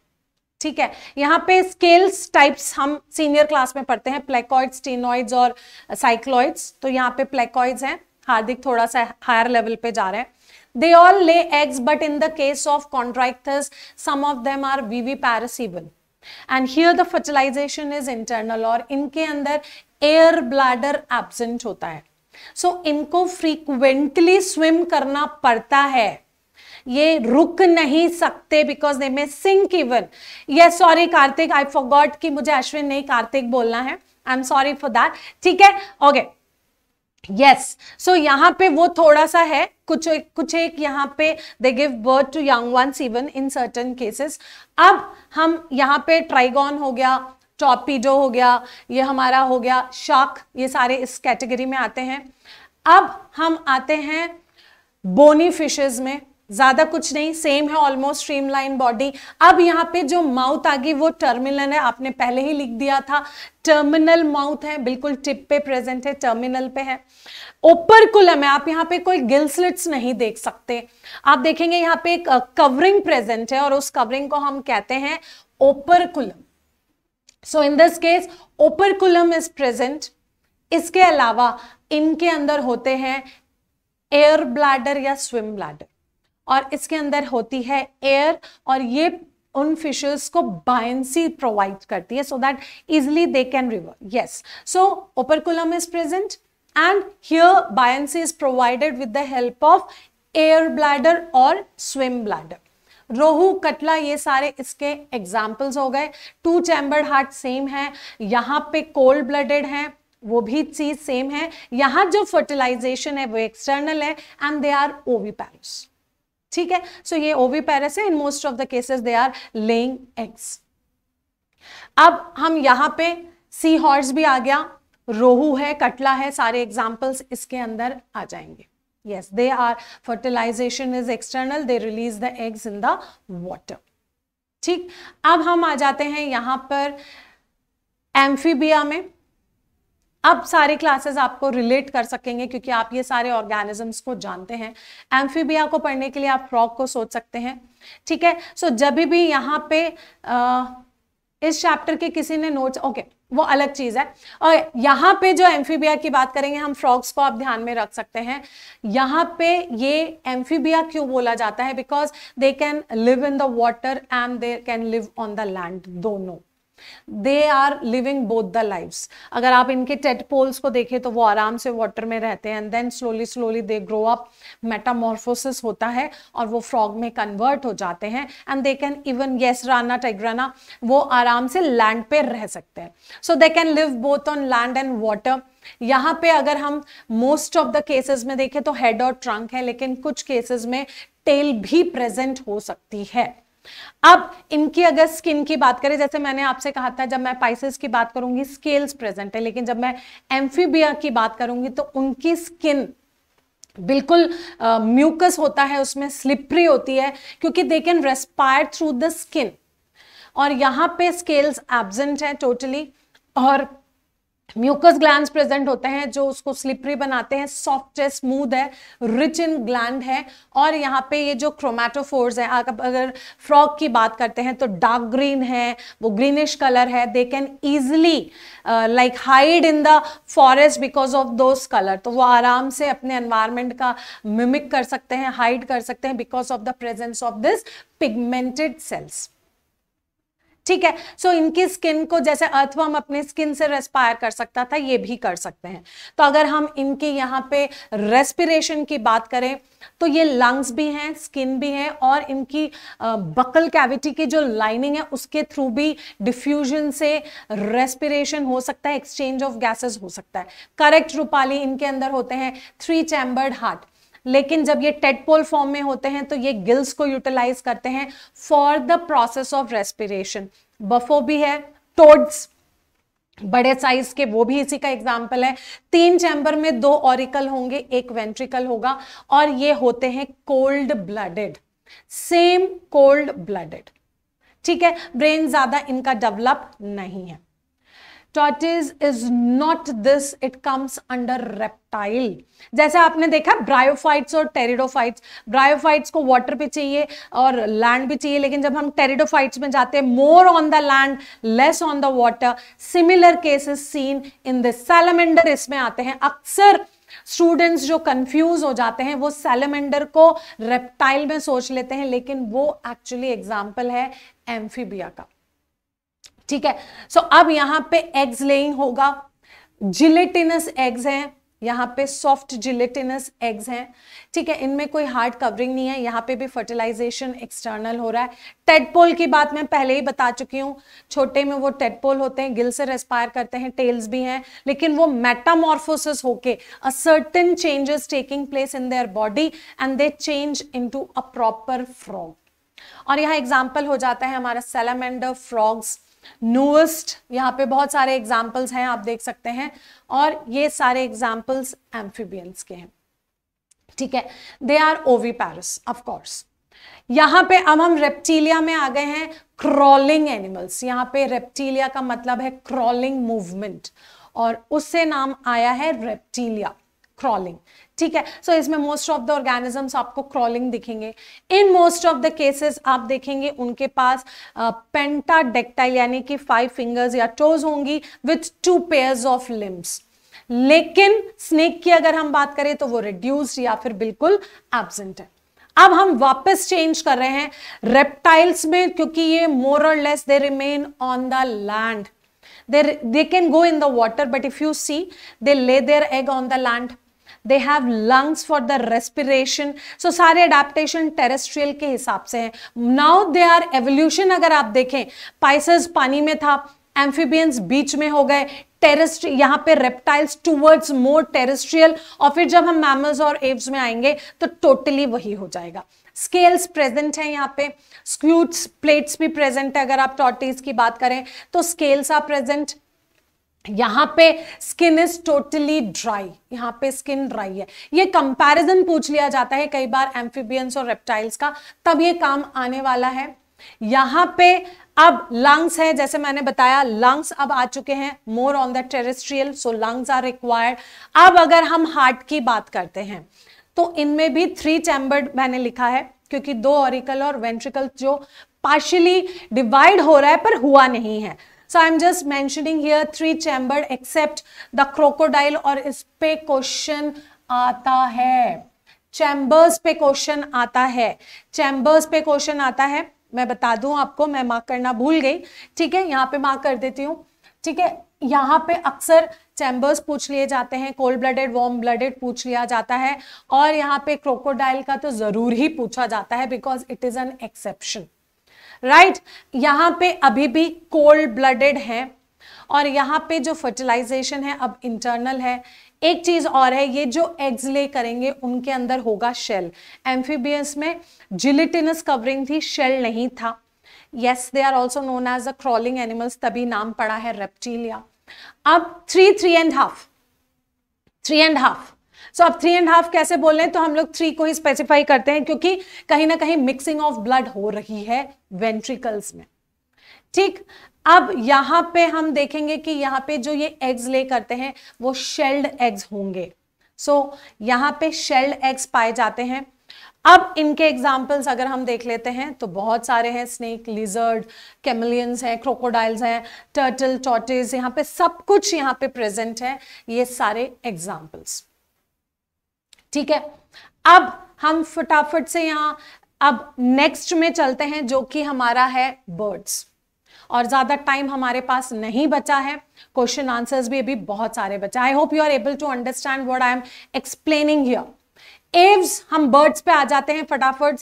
ठीक है यहाँ पे स्केल्स टाइप्स हम सीनियर क्लास में पढ़ते हैं प्लेकॉइड टीनॉइड्स और साइक्लॉइड्स तो यहाँ पे प्लेकॉइड्स हैं हार्दिक थोड़ा सा हायर लेवल पे जा रहे हैं they all lay eggs but in the case of contractors some of them are viviparous and here the fertilization is internal और इनके अंदर एयर ब्लैडर एबसेंट होता है सो so, इनको फ्रीक्वेंटली स्विम करना पड़ता है ये रुक नहीं सकते because they may sink even ये सॉरी कार्तिक आई फॉरगॉट कि मुझे अश्विन नहीं कार्तिक बोलना है I am sorry for that ठीक है ओके यस सो यहाँ पे वो थोड़ा सा है कुछ एक कुछ एक यहाँ पे they give birth to young ones even in certain cases अब हम यहाँ पे ट्राइगॉन हो गया टॉपीडो हो गया ये हमारा हो गया शार्क ये सारे इस कैटेगरी में आते हैं अब हम आते हैं बोनी फिशेज में ज़्यादा कुछ नहीं सेम है ऑलमोस्ट स्ट्रीम लाइन बॉडी अब यहाँ पे जो माउथ आ गई वो टर्मिनल है आपने पहले ही लिख दिया था टर्मिनल माउथ है बिल्कुल टिप पे प्रेजेंट है टर्मिनल पे है ओपर कुलम है आप यहाँ पे कोई गिल्सलिट्स नहीं देख सकते आप देखेंगे यहाँ पे एक कवरिंग uh, प्रेजेंट है और उस कवरिंग को हम कहते हैं operculum so in this case operculum is present इसके अलावा इनके अंदर होते हैं एयर ब्लैडर या स्विम ब्लैडर और इसके अंदर होती है एयर और ये उन फिशेस को बायसी प्रोवाइड करती है so that easily they can river yes so operculum is present and here buoyancy is provided with the help of air bladder और स्विम ब्लैडर रोहू कटला ये सारे इसके एग्जाम्पल्स हो गए टू चैम्बर्ड हार्ट सेम है यहाँ पे कोल्ड ब्लडेड है वो भी चीज सेम है यहाँ जो फर्टिलाइजेशन है वो एक्सटर्नल है एंड दे आर ओवी पैरोस ठीक है सो so, ये ओवी पैरस है in most of the cases they are laying eggs अब हम यहां पे सी हॉर्स भी आ गया रोहू है कटला है सारे एग्जाम्पल्स इसके अंदर आ जाएंगे yes they are fertilization is external they release the eggs in the water ठीक अब हम आ जाते हैं यहां पर एम्फीबिया में अब सारे क्लासेस आपको रिलेट कर सकेंगे क्योंकि आप ये सारे ऑर्गेनिजम्स को जानते हैं एम्फीबिया को पढ़ने के लिए आप फ्रॉग को सोच सकते हैं ठीक है सो so, जब भी यहाँ पे आ, इस चैप्टर के किसी ने नोट्स ओके okay, वो अलग चीज है और यहाँ पे जो एम्फीबिया की बात करेंगे हम फ्रॉग्स को आप ध्यान में रख सकते हैं यहाँ पे ये एम्फीबिया क्यों बोला जाता है because they can live in the water and they can live on the land दोनों they are living both the lives अगर आप इनके टेटपोल्स को देखें तो वो आराम से वाटर में रहते हैं and then slowly slowly they grow up metamorphosis होता है और वो फ्रॉग में कन्वर्ट हो जाते हैं and they can even yes rana tigrina वो आराम से लैंड पे रह सकते हैं so they can live both on land and water यहाँ पे अगर हम मोस्ट ऑफ द केसेस में देखें तो हेड और ट्रंक है लेकिन कुछ केसेस में टेल भी प्रेजेंट हो सकती है अब इनकी अगर स्किन की बात करें जैसे मैंने आपसे कहा था जब मैं पाइसिस की बात करूंगी स्केल्स प्रेजेंट है लेकिन जब मैं एम्फीबिया की बात करूंगी तो उनकी स्किन बिल्कुल म्यूकस uh, होता है उसमें स्लिपरी होती है क्योंकि they can respire through the skin और यहाँ पे स्केल्स एब्जेंट है टोटली और म्यूकस ग्लैंड प्रेजेंट होते हैं जो उसको स्लिपरी बनाते हैं सॉफ्ट है स्मूथ है रिच इन ग्लैंड है और यहाँ पे ये जो क्रोमैटोफोर्स है आप अगर फ्रॉग की बात करते हैं तो डार्क ग्रीन है वो ग्रीनिश कलर है they can easily like hide in the forest because of those colour तो वो आराम से अपने एनवायरमेंट का मिमिक कर सकते हैं हाइड कर सकते हैं because of the presence of this pigmented cells ठीक है सो so, इनकी स्किन को जैसे अर्थवर्म अपने स्किन से रेस्पायर कर सकता था ये भी कर सकते हैं तो अगर हम इनके यहाँ पे रेस्पिरेशन की बात करें तो ये लंग्स भी हैं स्किन भी है और इनकी बकल कैविटी की जो लाइनिंग है उसके थ्रू भी डिफ्यूजन से रेस्पिरेशन हो सकता है एक्सचेंज ऑफ गैसेस हो सकता है करेक्ट रूपाली इनके अंदर होते हैं थ्री चैम्बर्ड हार्ट लेकिन जब ये टेटपोल फॉर्म में होते हैं तो ये गिल्स को यूटिलाइज करते हैं for the process of respiration Bufo भी है टोड्स बड़े साइज के वो भी इसी का एग्जाम्पल है तीन चैम्बर में दो ऑरिकल होंगे एक वेंट्रिकल होगा और ये होते हैं cold blooded same cold blooded ठीक है ब्रेन ज्यादा इनका डेवलप नहीं है tortoise is not this it comes under reptile जैसे आपने देखा ब्रायोफाइट्स और टेरिडोफाइट्स ब्रायोफाइट्स को वाटर भी चाहिए और लैंड भी चाहिए लेकिन जब हम टेरिडोफाइट्स में जाते हैं more on the land less on the water similar cases seen in the salamander इसमें आते हैं अक्सर स्टूडेंट्स जो कंफ्यूज हो जाते हैं वो सेलेमेंडर को रेप्टाइल में सोच लेते हैं लेकिन वो एक्चुअली एग्जाम्पल है एम्फीबिया का ठीक है सो so, अब यहां पे एग्स लेइंग होगा जिलेटिनस एग्स हैं यहाँ पे सॉफ्ट जिलेटिनस एग्स हैं ठीक है इनमें कोई हार्ड कवरिंग नहीं है यहाँ पे भी फर्टिलाइजेशन एक्सटर्नल हो रहा है टेडपोल की बात मैं पहले ही बता चुकी हूँ छोटे में वो टेडपोल होते हैं गिल से रेस्पायर करते हैं टेल्स भी हैं लेकिन वो मेटामॉर्फोसिस होके a certain changes taking place in their body and they change to a proper frog और यहाँ एग्जाम्पल हो जाता है हमारा सेलामेंडर फ्रॉग्स नोवेस्ट यहाँ पे बहुत सारे एग्जाम्पल्स हैं आप देख सकते हैं और ये सारे एग्जाम्पल्स एम्फीबियंस के हैं ठीक है दे आर ओवी पैरस ऑफकोर्स यहां पे अब हम रेप्टीलिया में आ गए हैं क्रॉलिंग एनिमल्स यहाँ पे रेप्टीलिया का मतलब है क्रॉलिंग मूवमेंट और उससे नाम आया है रेप्टीलिया क्रॉलिंग ठीक है सो so, इसमें मोस्ट ऑफ द ऑर्गेनिजम्स आपको क्रॉलिंग दिखेंगे in most of the cases आप देखेंगे उनके पास पेंटाडेक्टाइल यानी कि फाइव फिंगर्स या टोज होंगी with two pairs of limbs लेकिन स्नेक की अगर हम बात करें तो वो रिड्यूस्ड या फिर बिल्कुल एबसेंट है अब हम वापस चेंज कर रहे हैं रेप्टाइल्स में क्योंकि ये मोर और less they remain on the land they can go in the water but if you see they lay their egg on the land they have lungs for the respiration so सारे adaptation terrestrial के हिसाब से हैं now they are evolution अगर आप देखें Pisces पानी में था एम्फीबियंस बीच में हो गए टेरेस्ट यहाँ पे रेप्टाइल्स टूवर्ड्स मोर टेरेस्ट्रियल और फिर जब हम मैमल्स और एव्स में आएंगे तो टोटली वही हो जाएगा स्केल्स प्रेजेंट हैं यहाँ पे स्क्यूट्स प्लेट्स भी प्रेजेंट है अगर आप टॉर्टीज की बात करें तो स्केल्स आर प्रेजेंट यहाँ पे स्किन इज टोटली ड्राई यहाँ पे स्किन ड्राई है ये कंपैरिजन पूछ लिया जाता है कई बार एम्फीबियंस और रेप्टाइल्स का तब ये काम आने वाला है यहां पे अब लंग्स है जैसे मैंने बताया लंग्स अब आ चुके हैं more on the terrestrial so lungs are required अब अगर हम हार्ट की बात करते हैं तो इनमें भी थ्री चैम्बर्ड मैंने लिखा है क्योंकि दो ऑरिकल और वेंट्रिकल जो पार्शियली डिवाइड हो रहा है पर हुआ नहीं है So I'm just mentioning here three chamber except the crocodile और इस पे question आता है चैम्बर्स पे क्वेश्चन आता है चैम्बर्स पे क्वेश्चन आता है मैं बता दूं आपको मैं मार्क करना भूल गई ठीक है यहाँ पे मार्क कर देती हूँ ठीक है यहाँ पे अक्सर चैम्बर्स पूछ लिए जाते हैं कोल्ड ब्लडेड वार्म ब्लडेड पूछ लिया जाता है और यहाँ पे क्रोकोडाइल का तो ज़रूर ही पूछा जाता है because it is an exception right right? यहाँ पे अभी भी कोल्ड ब्लडेड है और यहाँ पे जो फर्टिलाइजेशन है अब इंटरनल है एक चीज और है ये जो एग्स ले करेंगे उनके अंदर होगा शेल एम्फीबियस में जिलिटिनस कवरिंग थी शेल नहीं था yes they are also known as a crawling animals तभी नाम पड़ा है रेप्टीलिया अब three three and half three and half so आप थ्री एंड हाफ कैसे बोल रहे हैं तो हम लोग थ्री को ही स्पेसिफाई करते हैं क्योंकि कहीं ना कहीं मिक्सिंग ऑफ ब्लड हो रही है वेंट्रिकल्स में ठीक अब यहां पे हम देखेंगे कि यहाँ पे जो ये एग्स ले करते हैं वो शेल्ड एग्स होंगे सो so, यहाँ पे शेल्ड एग्स पाए जाते हैं अब इनके एग्जाम्पल्स अगर हम देख लेते हैं तो बहुत सारे हैं स्नेक लिजर्ड कैमिलियंस हैं क्रोकोडाइल्स हैं टर्टल टॉटेज यहाँ पे सब कुछ यहाँ पे प्रेजेंट है ये सारे एग्जाम्पल्स ठीक है अब हम फटाफट से यहाँ अब नेक्स्ट में चलते हैं जो कि हमारा है बर्ड्स और ज्यादा टाइम हमारे पास नहीं बचा है क्वेश्चन आंसर्स भी अभी बहुत सारे बचा I hope you are able to understand what I am explaining here aves हम बर्ड्स पे आ जाते हैं फटाफट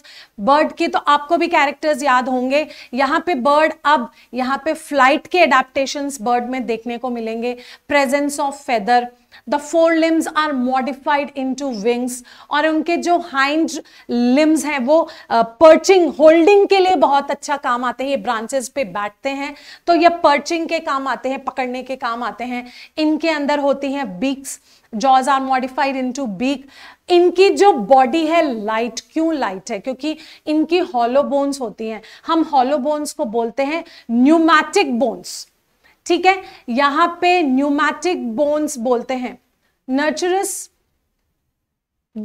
बर्ड के तो आपको भी कैरेक्टर्स याद होंगे यहाँ पे बर्ड अब यहाँ पे फ्लाइट के अडेप्टेशन बर्ड में देखने को मिलेंगे presence of feather the four limbs are modified to wings और उनके जो हाइंड लिम्स हैं वो पर्चिंग होल्डिंग के लिए बहुत अच्छा काम आते हैं ये ब्रांचेस पे बैठते हैं तो ये पर्चिंग के काम आते हैं पकड़ने के काम आते हैं इनके अंदर होती हैं beaks jaws are modified into beak इनकी जो बॉडी है लाइट क्यों लाइट है क्योंकि इनकी हॉलो बोन्स होती हैं हम हॉलो बोन्स को बोलते हैं न्यूमैटिक बोन्स ठीक है यहां पे न्यूमैटिक बोन्स बोलते हैं nurtures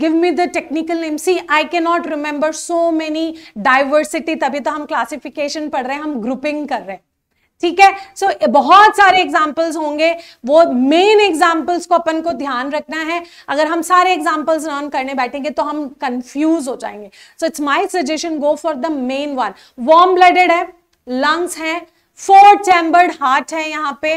give me the technical name see I can not remember so many diversity तभी तो हम क्लासिफिकेशन पढ़ रहे हैं हम ग्रुपिंग कर रहे हैं ठीक है सो so, बहुत सारे एग्जाम्पल्स होंगे वो मेन एग्जाम्पल्स को अपन को ध्यान रखना है अगर हम सारे एग्जाम्पल्स लर्न करने बैठेंगे तो हम कंफ्यूज हो जाएंगे so it's my suggestion go for the main one warm blooded है लंग्स हैं फोर चैम्बर्ड हार्ट है यहाँ पे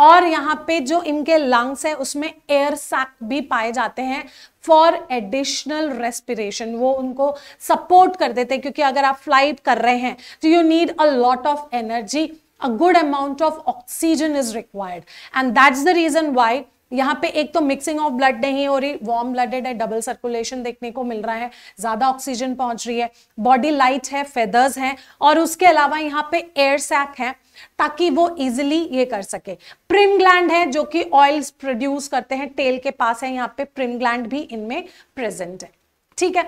और यहाँ पे जो इनके लंग्स है उसमें एयर सैक भी पाए जाते हैं फॉर एडिशनल रेस्पिरेशन वो उनको सपोर्ट कर देते हैं क्योंकि अगर आप फ्लाइट कर रहे हैं तो you need a lot of energy good amount of oxygen is required and that is the reason why यहाँ पे एक तो मिक्सिंग ऑफ ब्लड नहीं हो रही वार्म ब्लडेड है डबल सर्कुलेशन देखने को मिल रहा है ज्यादा ऑक्सीजन पहुंच रही है बॉडी लाइट है फेदर्स हैं और उसके अलावा यहाँ पे एयर सैक है ताकि वो इजिली ये कर सके प्रिम ग्लैंड है जो कि ऑयल्स प्रोड्यूस करते हैं टेल के पास है यहाँ पे प्रिम ग्लैंड भी इनमें प्रेजेंट है ठीक है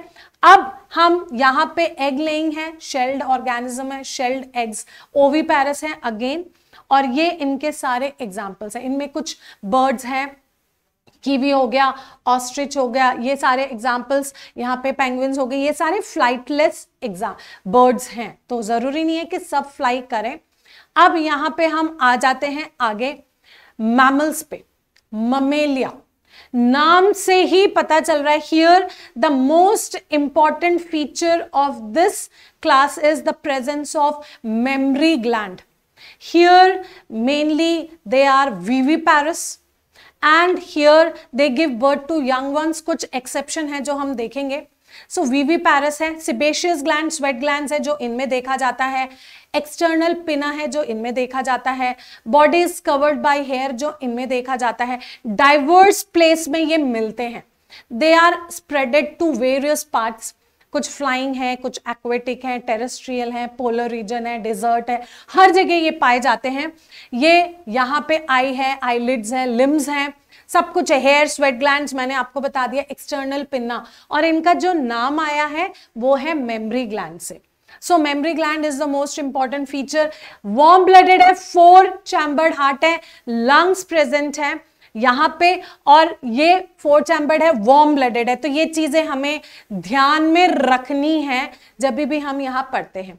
अब हम यहाँ पे एग लेइंग है शेल्ड ऑर्गेनिज्म है शेल्ड एग्स ओवी पैरस है अगेन और ये इनके सारे एग्जाम्पल्स हैं इनमें कुछ बर्ड्स हैं कीवी हो गया ऑस्ट्रिच हो गया ये सारे एग्जाम्पल्स यहाँ पे पेंगुइन्स हो गए ये सारे फ्लाइटलेस एग्जाम बर्ड्स हैं तो ज़रूरी नहीं है कि सब फ्लाई करें अब यहाँ पे हम आ जाते हैं आगे मैमल्स पे ममेलिया नाम से ही पता चल रहा है here the most important feature of this class is the presence of mammary gland Here mainly they are viviparous and here they give birth to young ones. कुछ exception है जो हम देखेंगे सो so, वीवी पैरस है सिबेशियस ग्लैंड स्वेट ग्लैंड है जो इनमें देखा जाता है एक्सटर्नल पिना है जो इनमें देखा जाता है body is covered by hair जो इनमें देखा जाता है डाइवर्स प्लेस में ये मिलते हैं they are spreaded to various parts कुछ फ्लाइंग है कुछ एक्वेटिक है टेरेस्ट्रियल है पोलर रीजन है डिजर्ट है हर जगह ये पाए जाते हैं ये यहाँ पे आई है आईलिड्स है लिम्स है सब कुछ है हेयर स्वेट ग्लैंड मैंने आपको बता दिया एक्सटर्नल पिन्ना और इनका जो नाम आया है वो है मेमरी ग्लैंड से so mammary gland is the most important feature warm blooded है फोर चैम्बर्ड हार्ट है लंग्स प्रेजेंट है यहाँ पे और ये फोर चैम्बर्ड है वॉर्म ब्लडेड है तो ये चीज़ें हमें ध्यान में रखनी है जब भी हम यहाँ पढ़ते हैं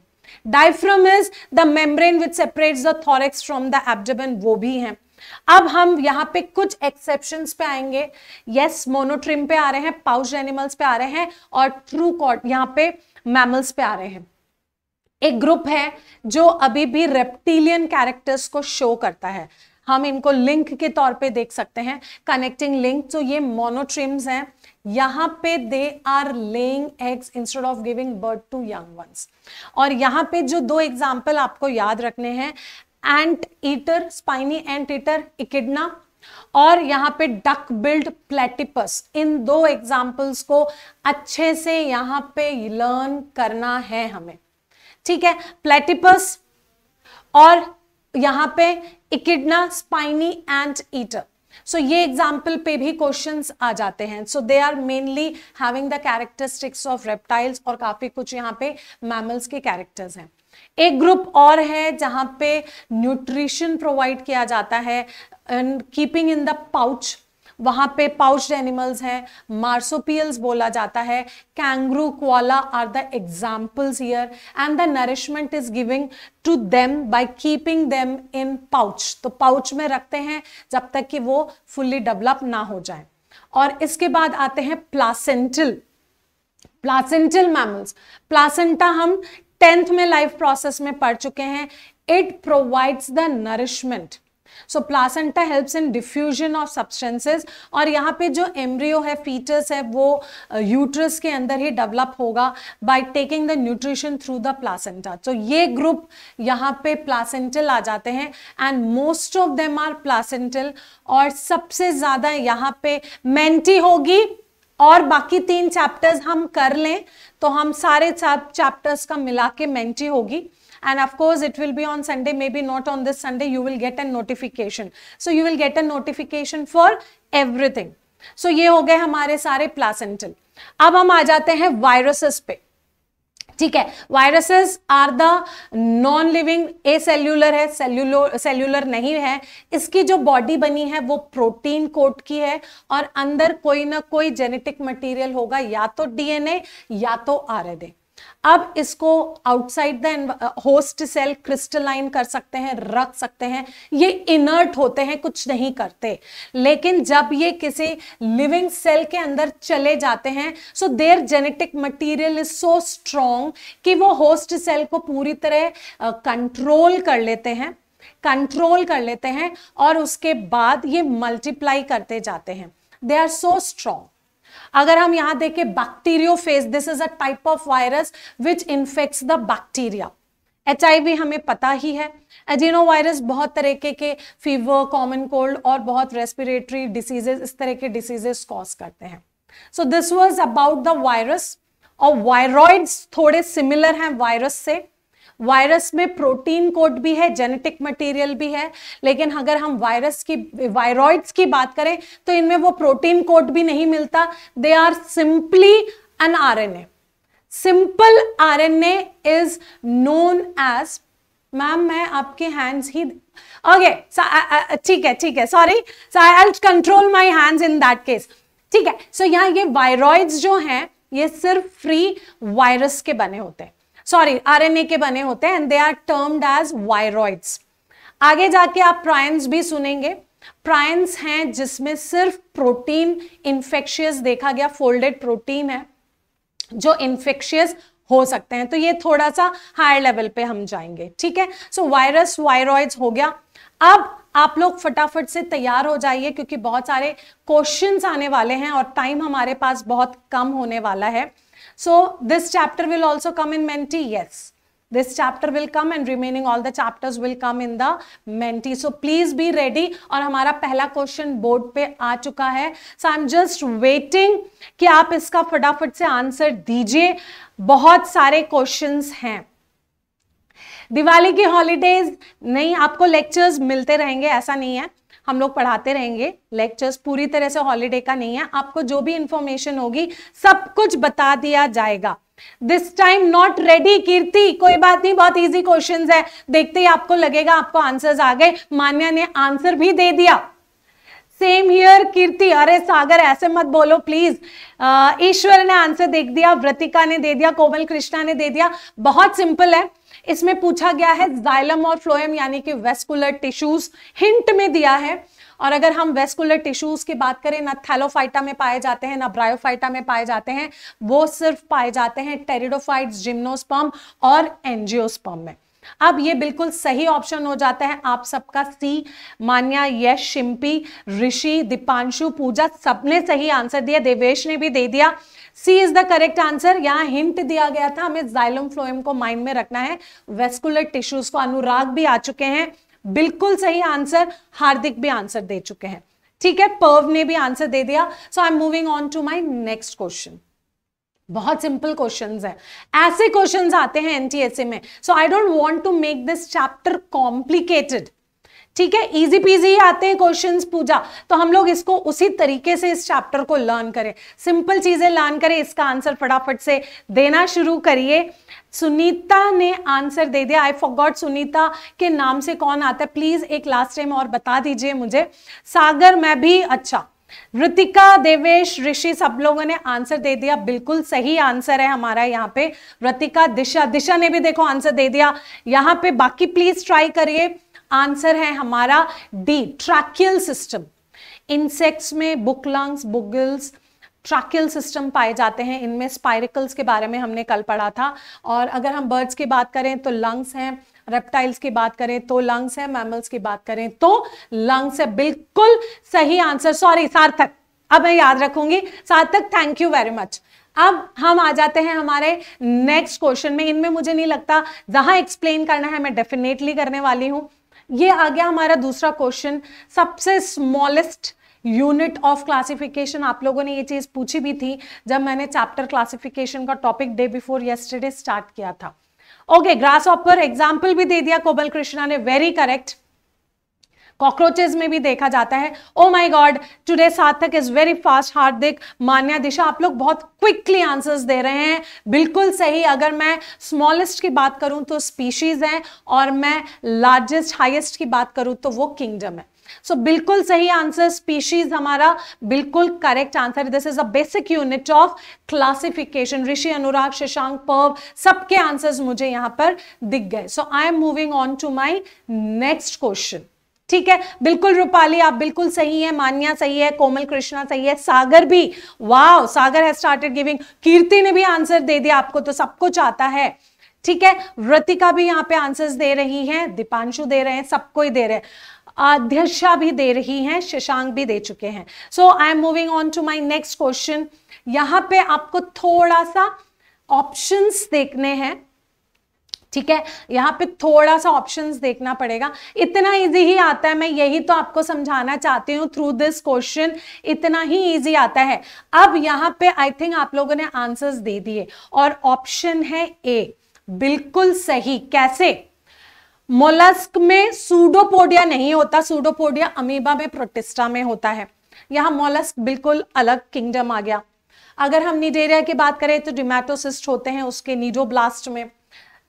diaphragm is the membrane which separates the thorax from the abdomen वो भी है अब हम यहाँ पे कुछ एक्सेप्शन पे आएंगे यस yes, मोनोट्रिम पे आ रहे हैं पाउच एनिमल्स पे आ रहे हैं और ट्रू कॉट यहाँ पे मैमल्स पे आ रहे हैं एक ग्रुप है जो अभी भी रेप्टिलियन कैरेक्टर्स को शो करता है हम इनको लिंक के तौर पे देख सकते हैं कनेक्टिंग लिंक तो ये मोनोट्रिम्स हैं यहाँ पे they are laying eggs instead of giving birth to young ones और यहाँ पे जो दो एग्जाम्पल आपको याद रखने हैं anteater spiny anteater echidna और यहाँ पे डक बिल्ड प्लेटिपस इन दो एग्जाम्पल्स को अच्छे से यहाँ पे लर्न करना है हमें ठीक है प्लेटिपस और यहाँ पे echidna spiny anteater so ये एग्जाम्पल पे भी क्वेश्चन आ जाते हैं so they are mainly having the characteristics of reptiles और काफी कुछ यहाँ पे मैमल्स के कैरेक्टर्स हैं एक ग्रुप और है जहां पे न्यूट्रिशन प्रोवाइड किया जाता है कीपिंग इन द पाउच वहाँ पे पाउच एनिमल्स हैं मार्सोपियल्स बोला जाता है kangaroo koala are the examples here and the nourishment is giving to them by keeping them in pouch तो पाउच में रखते हैं जब तक कि वो फुल्ली डेवलप ना हो जाए और इसके बाद आते हैं प्लासेंटल प्लासेंटल मैमल्स प्लासेंटा हम टेंथ में लाइफ प्रोसेस में पढ़ चुके हैं it provides the nourishment so placenta helps in diffusion of substances और यहाँ पे जो एम्ब्रियो है फीटर्स है वो यूट्रस uh, के अंदर ही डेवलप होगा by taking the nutrition through the placenta so ये ग्रुप यहाँ पे प्लासेंटल आ जाते हैं and most of them are placental और सबसे ज़्यादा यहाँ पे मेंटी होगी और बाकी तीन चैप्टर्स हम कर लें तो हम सारे चैप्टर्स का मिला के मेंटी होगी and of course it will be on Sunday maybe not on this Sunday you will get a notification so you will get a notification for everything so ye ho gaye hamare sare placental ab hum aa jate hain viruses pe ठीक है viruses are the non living acellular है cellulo cellular नहीं है इसकी जो body बनी है वो प्रोटीन कोट की है और अंदर कोई ना कोई जेनेटिक मटेरियल होगा या तो डीएनए या तो आरएनए अब इसको outside the host cell crystalline कर सकते हैं रख सकते हैं ये इनर्ट होते हैं कुछ नहीं करते लेकिन जब ये किसी लिविंग सेल के अंदर चले जाते हैं so their genetic material is so strong कि वो होस्ट सेल को पूरी तरह कंट्रोल uh, कर लेते हैं कंट्रोल कर लेते हैं और उसके बाद ये मल्टीप्लाई करते जाते हैं दे आर सो स्ट्रॉन्ग अगर हम यहां देखें phage this is a type of virus which infects the bacteria एच हमें पता ही है एजिनो वायरस बहुत तरीके के फीवर कॉमन कोल्ड और बहुत रेस्पिरेटरी डिसीजेस इस तरह के डिसीजेस कॉज करते हैं so this was about the virus और वायरॉइड्स थोड़े सिमिलर हैं वायरस से वायरस में प्रोटीन कोट भी है जेनेटिक मटेरियल भी है लेकिन अगर हम वायरस की वायरॉइड्स की बात करें तो इनमें वो प्रोटीन कोट भी नहीं मिलता they are simply an R N A simple R N A is known as ma'am मैं आपके हैंड्स ही ओके uh, uh, uh, ठीक है ठीक है sorry I control my hands in that case ठीक है सो so, यहाँ ये वायरॉइड्स जो हैं ये सिर्फ फ्री वायरस के बने होते हैं सॉरी आरएनए के बने होते हैं and they are termed as viroids आगे जाके आप प्रायंस भी सुनेंगे प्रायंस हैं जिसमें सिर्फ प्रोटीन इन्फेक्शियस देखा गया फोल्डेड प्रोटीन है जो इन्फेक्शियस हो सकते हैं तो ये थोड़ा सा हायर लेवल पे हम जाएंगे ठीक है सो वायरस वायरॉइड्स हो गया अब आप लोग फटाफट से तैयार हो जाइए क्योंकि बहुत सारे क्वेश्चंस आने वाले हैं और टाइम हमारे पास बहुत कम होने वाला है So this chapter will also come in mentee, yes. This chapter will come and remaining all the chapters will come in the mentee. So please be ready. और हमारा पहला question board पे आ चुका है So I'm just waiting कि आप इसका फटाफट से answer दीजिए बहुत सारे questions हैं दिवाली की हॉलीडेज नहीं आपको लेक्चर्स मिलते रहेंगे ऐसा नहीं है हम लोग पढ़ाते रहेंगे लेक्चर्स पूरी तरह से हॉलीडे का नहीं है आपको जो भी इंफॉर्मेशन होगी सब कुछ बता दिया जाएगा this time not ready Kirti कोई बात नहीं बहुत इजी क्वेश्चन है देखते ही आपको लगेगा आपको आंसर आ गए मान्या ने आंसर भी दे दिया सेम हियर कीर्ति अरे सागर ऐसे मत बोलो प्लीज ईश्वर ने आंसर देख दिया व्रतिका ने दे दिया कोमल कृष्णा ने दे दिया बहुत सिंपल है इसमें पूछा गया है जाइलम और फ्लोएम यानी कि वेस्कुलर टिश्यूज हिंट में दिया है और अगर हम वेस्कुलर टिश्यूज की बात करें ना थैलोफाइटा में पाए जाते हैं ना ब्रायोफाइटा में पाए जाते हैं वो सिर्फ पाए जाते हैं टेरिडोफाइट जिम्नोस्पम और एनजियोस्पम में अब ये बिल्कुल सही ऑप्शन हो जाता है आप सबका सी मान्या यश शिम्पी ऋषि दीपांशु पूजा सबने सही आंसर दिया देवेश ने भी दे दिया C is the correct answer यहाँ हिंट दिया गया था हमें जाइलम फ्लोएम को माइंड में रखना है वेस्कुलर टिश्यूज को अनुराग भी आ चुके हैं बिल्कुल सही आंसर हार्दिक भी आंसर दे चुके हैं ठीक है पर्व ने भी आंसर दे दिया so I am moving on to my next question बहुत सिंपल क्वेश्चंस है ऐसे क्वेश्चंस आते हैं एनटीएसए में so I don't want to make this chapter complicated ठीक है इजी पीजी ही आते हैं क्वेश्चंस पूजा तो हम लोग इसको उसी तरीके से इस चैप्टर को लर्न करें सिंपल चीजें लर्न करें इसका आंसर फटाफट से देना शुरू करिए सुनीता ने आंसर दे दिया आई फॉर सुनीता के नाम से कौन आता है प्लीज एक लास्ट टाइम और बता दीजिए मुझे सागर मैं भी अच्छा ऋतिका देवेश ऋषि सब लोगों ने आंसर दे दिया बिल्कुल सही आंसर है हमारा यहाँ पे ऋतिका दिशा दिशा ने भी देखो आंसर दे दिया यहाँ पे बाकी प्लीज ट्राई करिए आंसर है हमारा डी ट्रैकियल सिस्टम इंसेक्ट्स में बुक लंग्स बुगल्स ट्रैकियल सिस्टम पाए जाते हैं इनमें स्पाइरिकल्स के बारे में हमने कल पढ़ा था और अगर हम बर्ड्स की बात करें तो लंग्स हैं रेप्टाइल्स की बात करें तो लंग्स है मैमल्स की बात करें तो लंग्स है बिल्कुल सही आंसर सॉरी सार्थक अब मैं याद रखूंगी सार्थक थैंक यू वेरी मच अब हम आ जाते हैं हमारे नेक्स्ट क्वेश्चन में इनमें मुझे नहीं लगता जहां एक्सप्लेन करना है मैं डेफिनेटली करने वाली हूँ ये आ गया हमारा दूसरा क्वेश्चन सबसे स्मॉलेस्ट यूनिट ऑफ क्लासिफिकेशन आप लोगों ने ये चीज़ पूछी भी थी जब मैंने चैप्टर क्लासिफिकेशन का topic day before yesterday start किया था ओके ग्रास ऑपर एग्जाम्पल भी दे दिया कोबल कृष्णा ने वेरी करेक्ट कॉकरोचेज में भी देखा जाता है oh my god today Sarthak is very fast Hardik Manya Disha आप लोग बहुत क्विकली आंसर्स दे रहे हैं बिल्कुल सही अगर मैं स्मॉलेस्ट की बात करूं तो स्पीशीज है और मैं लार्जेस्ट हाइएस्ट की बात करूं तो वो किंगडम है सो so, बिल्कुल सही आंसर स्पीशीज हमारा बिल्कुल correct answer this is a basic unit of classification Rishi Anurag Shashank Parv सबके आंसर्स मुझे यहां पर दिख गए so I am moving on to my next question ठीक है बिल्कुल रूपाली आप बिल्कुल सही है मान्या सही है कोमल कृष्णा सही है सागर भी वाह सागर है स्टार्टेड गिविंग कीर्ति ने भी आंसर दे दिया आपको तो सब कुछ आता है ठीक है व्रतिका भी यहाँ पे आंसर्स दे रही हैं दीपांशु दे रहे हैं सबको ही दे रहे हैं आध्यक्षा भी दे रही हैं शशांक भी दे चुके हैं so I am moving on to my next question यहाँ पे आपको थोड़ा सा ऑप्शंस देखने हैं ठीक है यहाँ पे थोड़ा सा ऑप्शंस देखना पड़ेगा इतना इजी ही आता है मैं यही तो आपको समझाना चाहती हूँ थ्रू दिस क्वेश्चन इतना ही इजी आता है अब यहाँ पे आई थिंक आप लोगों ने आंसर्स दे दिए और ऑप्शन है ए बिल्कुल सही कैसे मोलस्क में सूडोपोडिया नहीं होता सूडोपोडिया अमीबा में प्रोटिस्टा में होता है यहाँ मोलस्क बिल्कुल अलग किंगडम आ गया अगर हम निडेरिया की बात करें तो डिमेटोसिस्ट होते हैं उसके नीडोब्लास्ट में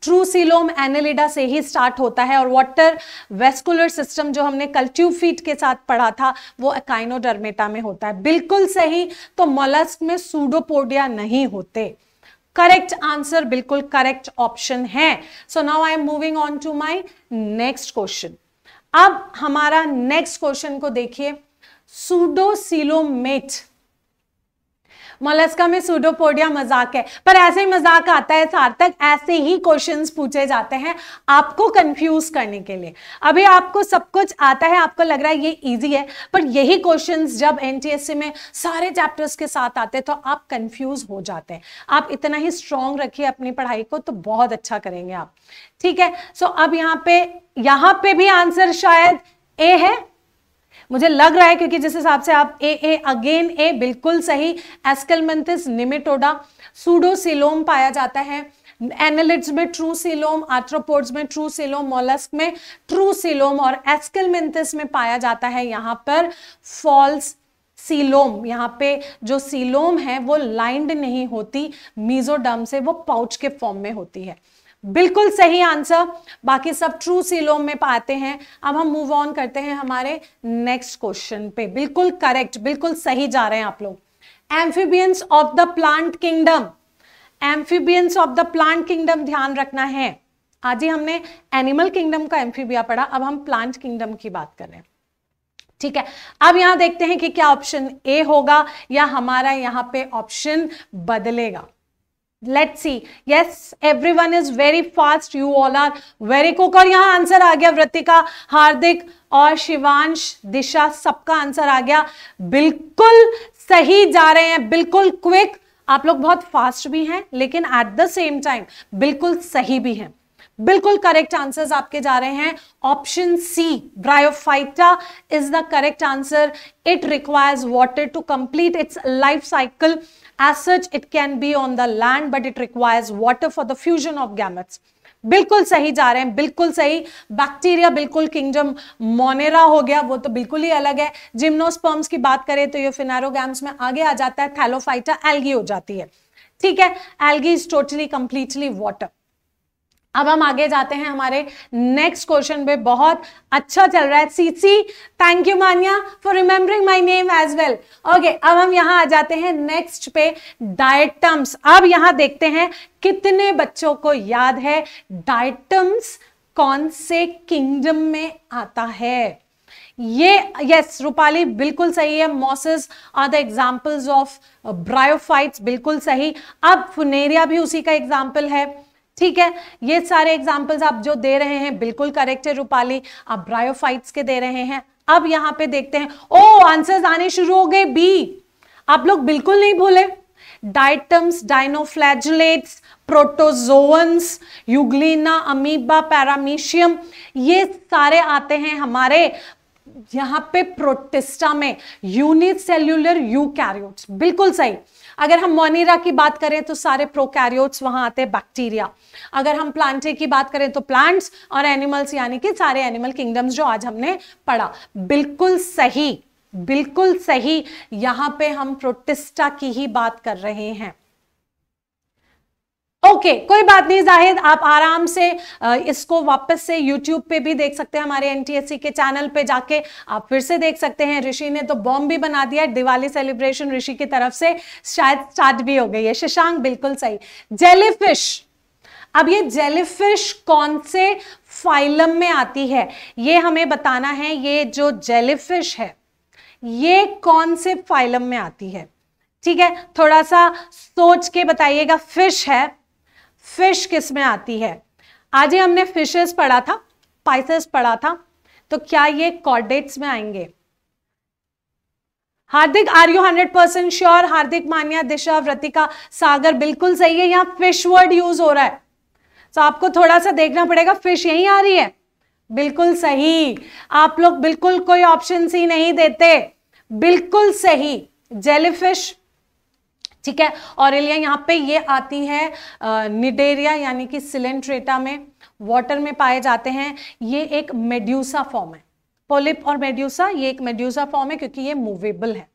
ट्रूसिलोम एनेलिडा से ही स्टार्ट होता है और वाटर वेस्कुलर सिस्टम जो हमने कल्ट्यूफीट के साथ पढ़ा था वो एकाइनोडर्मेटा में होता है बिल्कुल सही तो मोलस्क में सूडोपोडिया नहीं होते करेक्ट आंसर बिल्कुल करेक्ट ऑप्शन है so now I am moving on to my next question अब हमारा नेक्स्ट क्वेश्चन को देखिए सूडोसिलोमेट मोलस्का में सूडोपोडिया मजाक है पर ऐसे ही मजाक आता है सार्थक ऐसे ही क्वेश्चन पूछे जाते हैं आपको कंफ्यूज करने के लिए अभी आपको सब कुछ आता है आपको लग रहा है ये ईजी है पर यही क्वेश्चन जब एनटीएससी में सारे चैप्टर्स के साथ आते हैं तो आप कंफ्यूज हो जाते हैं आप इतना ही स्ट्रांग रखिए अपनी पढ़ाई को तो बहुत अच्छा करेंगे आप ठीक है सो so, अब यहाँ पे यहाँ पे भी आंसर शायद ए है मुझे लग रहा है क्योंकि जिस हिसाब से आप ए ए अगेन ए बिल्कुल सही एस्कलमेंथिस निमेटोडा सूडोसिलोम पाया जाता है एनलिट्स में ट्रू सिलोम आर्थ्रोपोड्स में ट्रू सिलोम मोलस्क में ट्रू सिलोम और एस्कलमेंथिस में पाया जाता है यहाँ पर फॉल्स सीलोम यहाँ पे जो सीलोम है वो लाइंड नहीं होती मीजोडम से वो पाउच के फॉर्म में होती है बिल्कुल सही आंसर बाकी सब ट्रू सीलोम में पाते हैं अब हम मूव ऑन करते हैं हमारे नेक्स्ट क्वेश्चन पे बिल्कुल करेक्ट बिल्कुल सही जा रहे हैं आप लोग amphibians of the plant kingdom amphibians of the plant kingdom ध्यान रखना है आज ही हमने एनिमल किंगडम का एम्फीबिया पढ़ा अब हम प्लांट किंगडम की बात कर रहे हैं ठीक है अब यहां देखते हैं कि क्या ऑप्शन ए होगा या हमारा यहां पे ऑप्शन बदलेगा let's see yes everyone is very fast you all are very quick और यहाँ आंसर आ गया वृतिका हार्दिक और शिवांश दिशा सबका आंसर आ गया बिल्कुल सही जा रहे हैं बिल्कुल क्विक आप लोग बहुत फास्ट भी हैं लेकिन एट द सेम टाइम बिल्कुल सही भी हैं बिल्कुल करेक्ट आंसर्स आपके जा रहे हैं option C bryophyta is the correct answer it requires water to complete its life cycle As such, it can be on the land, but it requires water for the fusion of gametes. बिल्कुल सही जा रहे हैं बिल्कुल सही bacteria बिल्कुल kingdom Monera हो गया वो तो बिल्कुल ही अलग है जिम्नोस्पर्म्स की बात करें तो ये फिनारोगैम्स में आगे आ जाता है थैलोफाइटा एल्गी हो जाती है ठीक है algae is totally completely water अब हम आगे जाते हैं हमारे नेक्स्ट क्वेश्चन पे बहुत अच्छा चल रहा है CC thank you Manya for remembering my name as well okay अब हम यहाँ आ जाते हैं नेक्स्ट पे डायटम्स अब यहाँ देखते हैं कितने बच्चों को याद है डायटम्स कौन से किंगडम में आता है ये यस रूपाली बिल्कुल सही है mosses are the examples of bryophytes बिल्कुल सही अब फुनेरिया भी उसी का एग्जाम्पल है ठीक है ये सारे एग्जाम्पल्स आप जो दे रहे हैं बिल्कुल करेक्ट है रूपाली आप ब्रायोफाइट्स के दे रहे हैं अब यहां पे देखते हैं ओ आंसर्स आने शुरू हो गए बी आप लोग बिल्कुल नहीं भूले diatoms dinoflagellates protozoans euglena amoeba paramecium ये सारे आते हैं हमारे यहां पे प्रोटिस्टा में सेल्यूलर यू बिल्कुल सही अगर हम मोनेरा की बात करें तो सारे प्रोकैरियोट्स वहां आते हैं बैक्टीरिया अगर हम प्लांटे की बात करें तो प्लांट्स और एनिमल्स यानी कि सारे एनिमल किंगडम्स जो आज हमने पढ़ा बिल्कुल सही बिल्कुल सही यहाँ पे हम प्रोटिस्टा की ही बात कर रहे हैं ओके okay, कोई बात नहीं जाहिद आप आराम से इसको वापस से यूट्यूब पे भी देख सकते हैं हमारे एनटीएससी के चैनल पे जाके आप फिर से देख सकते हैं ऋषि ने तो बॉम्ब भी बना दिया दिवाली सेलिब्रेशन ऋषि की तरफ से शायद स्टार्ट भी हो गई है शशांक बिल्कुल सही जेलीफिश अब ये जेलीफिश कौन से फाइलम में आती है ये हमें बताना है ये जो जेलीफिश है ये कौन से फाइलम में आती है ठीक है थोड़ा सा सोच के बताइएगा फिश है फिश किस में आती है आज ही हमने फिशेस पढ़ा था पाइसेस पढ़ा था तो क्या ये कॉर्डेट्स में आएंगे Hardik are you hundred percent sure Hardik Manya Disha व्रतिका सागर बिल्कुल सही है यहां फिश वर्ड यूज हो रहा है तो आपको थोड़ा सा देखना पड़ेगा फिश यहीं आ रही है बिल्कुल सही आप लोग बिल्कुल कोई ऑप्शन ही नहीं देते बिल्कुल सही जेलीफिश ठीक है ऑरेलिया यहाँ पे ये आती है निडेरिया यानी कि सिलेंट्रेटा में वाटर में पाए जाते हैं ये एक मेड्यूसा फॉर्म है पोलिप और मेड्यूसा ये एक मेड्यूसा फॉर्म है क्योंकि ये मूवेबल है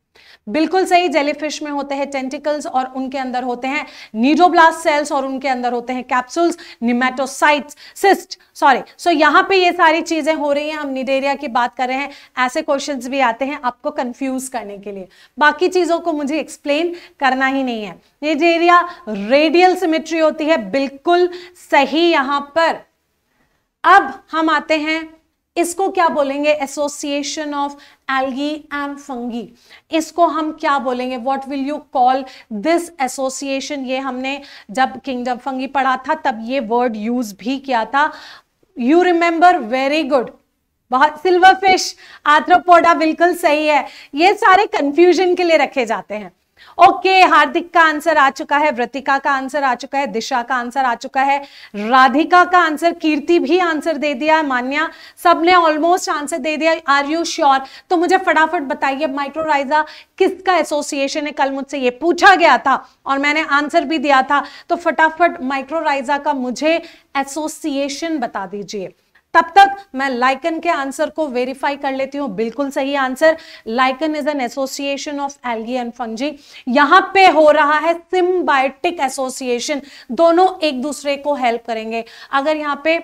बिल्कुल सही जेलीफिश में होते हैं टेंटिकल्स और उनके अंदर होते हैं नीडोब्लास्ट सेल्स और उनके अंदर होते हैं capsules nematocysts cyst sorry so यहां पे ये सारी चीजें हो रही हैं हम निडेरिया की बात कर रहे हैं ऐसे क्वेश्चंस भी आते हैं आपको कंफ्यूज करने के लिए बाकी चीजों को मुझे एक्सप्लेन करना ही नहीं है निडेरिया रेडियल सिमेट्री होती है बिल्कुल सही यहां पर अब हम आते हैं इसको क्या बोलेंगे association of algae and fungi इसको हम क्या बोलेंगे what will you call this association ये हमने जब किंगडम फंगी पढ़ा था तब ये वर्ड यूज भी किया था यू रिमेंबर वेरी गुड बहुत सिल्वर फिश आथ्रोपोडा बिल्कुल सही है ये सारे कंफ्यूजन के लिए रखे जाते हैं ओके हार्दिक का आंसर आ चुका है व्रतिका का आंसर आ चुका है दिशा का आंसर आ चुका है राधिका का आंसर कीर्ति भी आंसर दे दिया है मान्या सबने ऑलमोस्ट आंसर दे दिया आर यू श्योर तो मुझे फटाफट बताइए माइक्रोराइजा किसका एसोसिएशन है कल मुझसे ये पूछा गया था और मैंने आंसर भी दिया था तो फटाफट माइक्रोराइजा का मुझे एसोसिएशन बता दीजिए तब तक मैं लाइकन के आंसर को वेरीफाई कर लेती हूँ बिल्कुल सही answer lichen is an association of algae and fungi यहां पे हो रहा है सिम्बायोटिक एसोसिएशन दोनों एक दूसरे को हेल्प करेंगे अगर यहाँ पे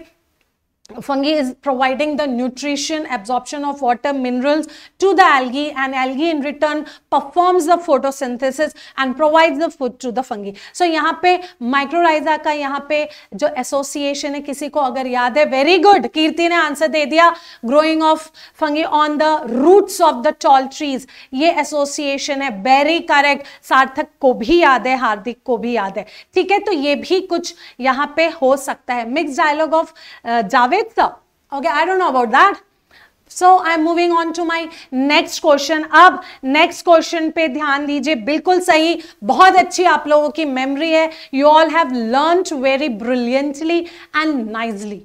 fungi is providing the nutrition absorption of water minerals to the algae and algae in return performs the photosynthesis and provides the food to the fungi so yahan pe mycorrhiza ka yahan pe jo association hai kisi ko agar yaad hai very good kirti ne answer de diya growing of fungi on the roots of the tall trees ye association hai very correct sarthak ko bhi yaad hai hardik ko bhi yaad hai theek hai to ye bhi kuch yahan pe ho sakta hai mixed dialogue of uh, Javed with okay i don't know about that so I am moving on to my next question अब next question पे ध्यान दीजिए बिल्कुल सही बहुत अच्छी आप लोगों की मेमोरी है you all have learn very brilliantly and nicely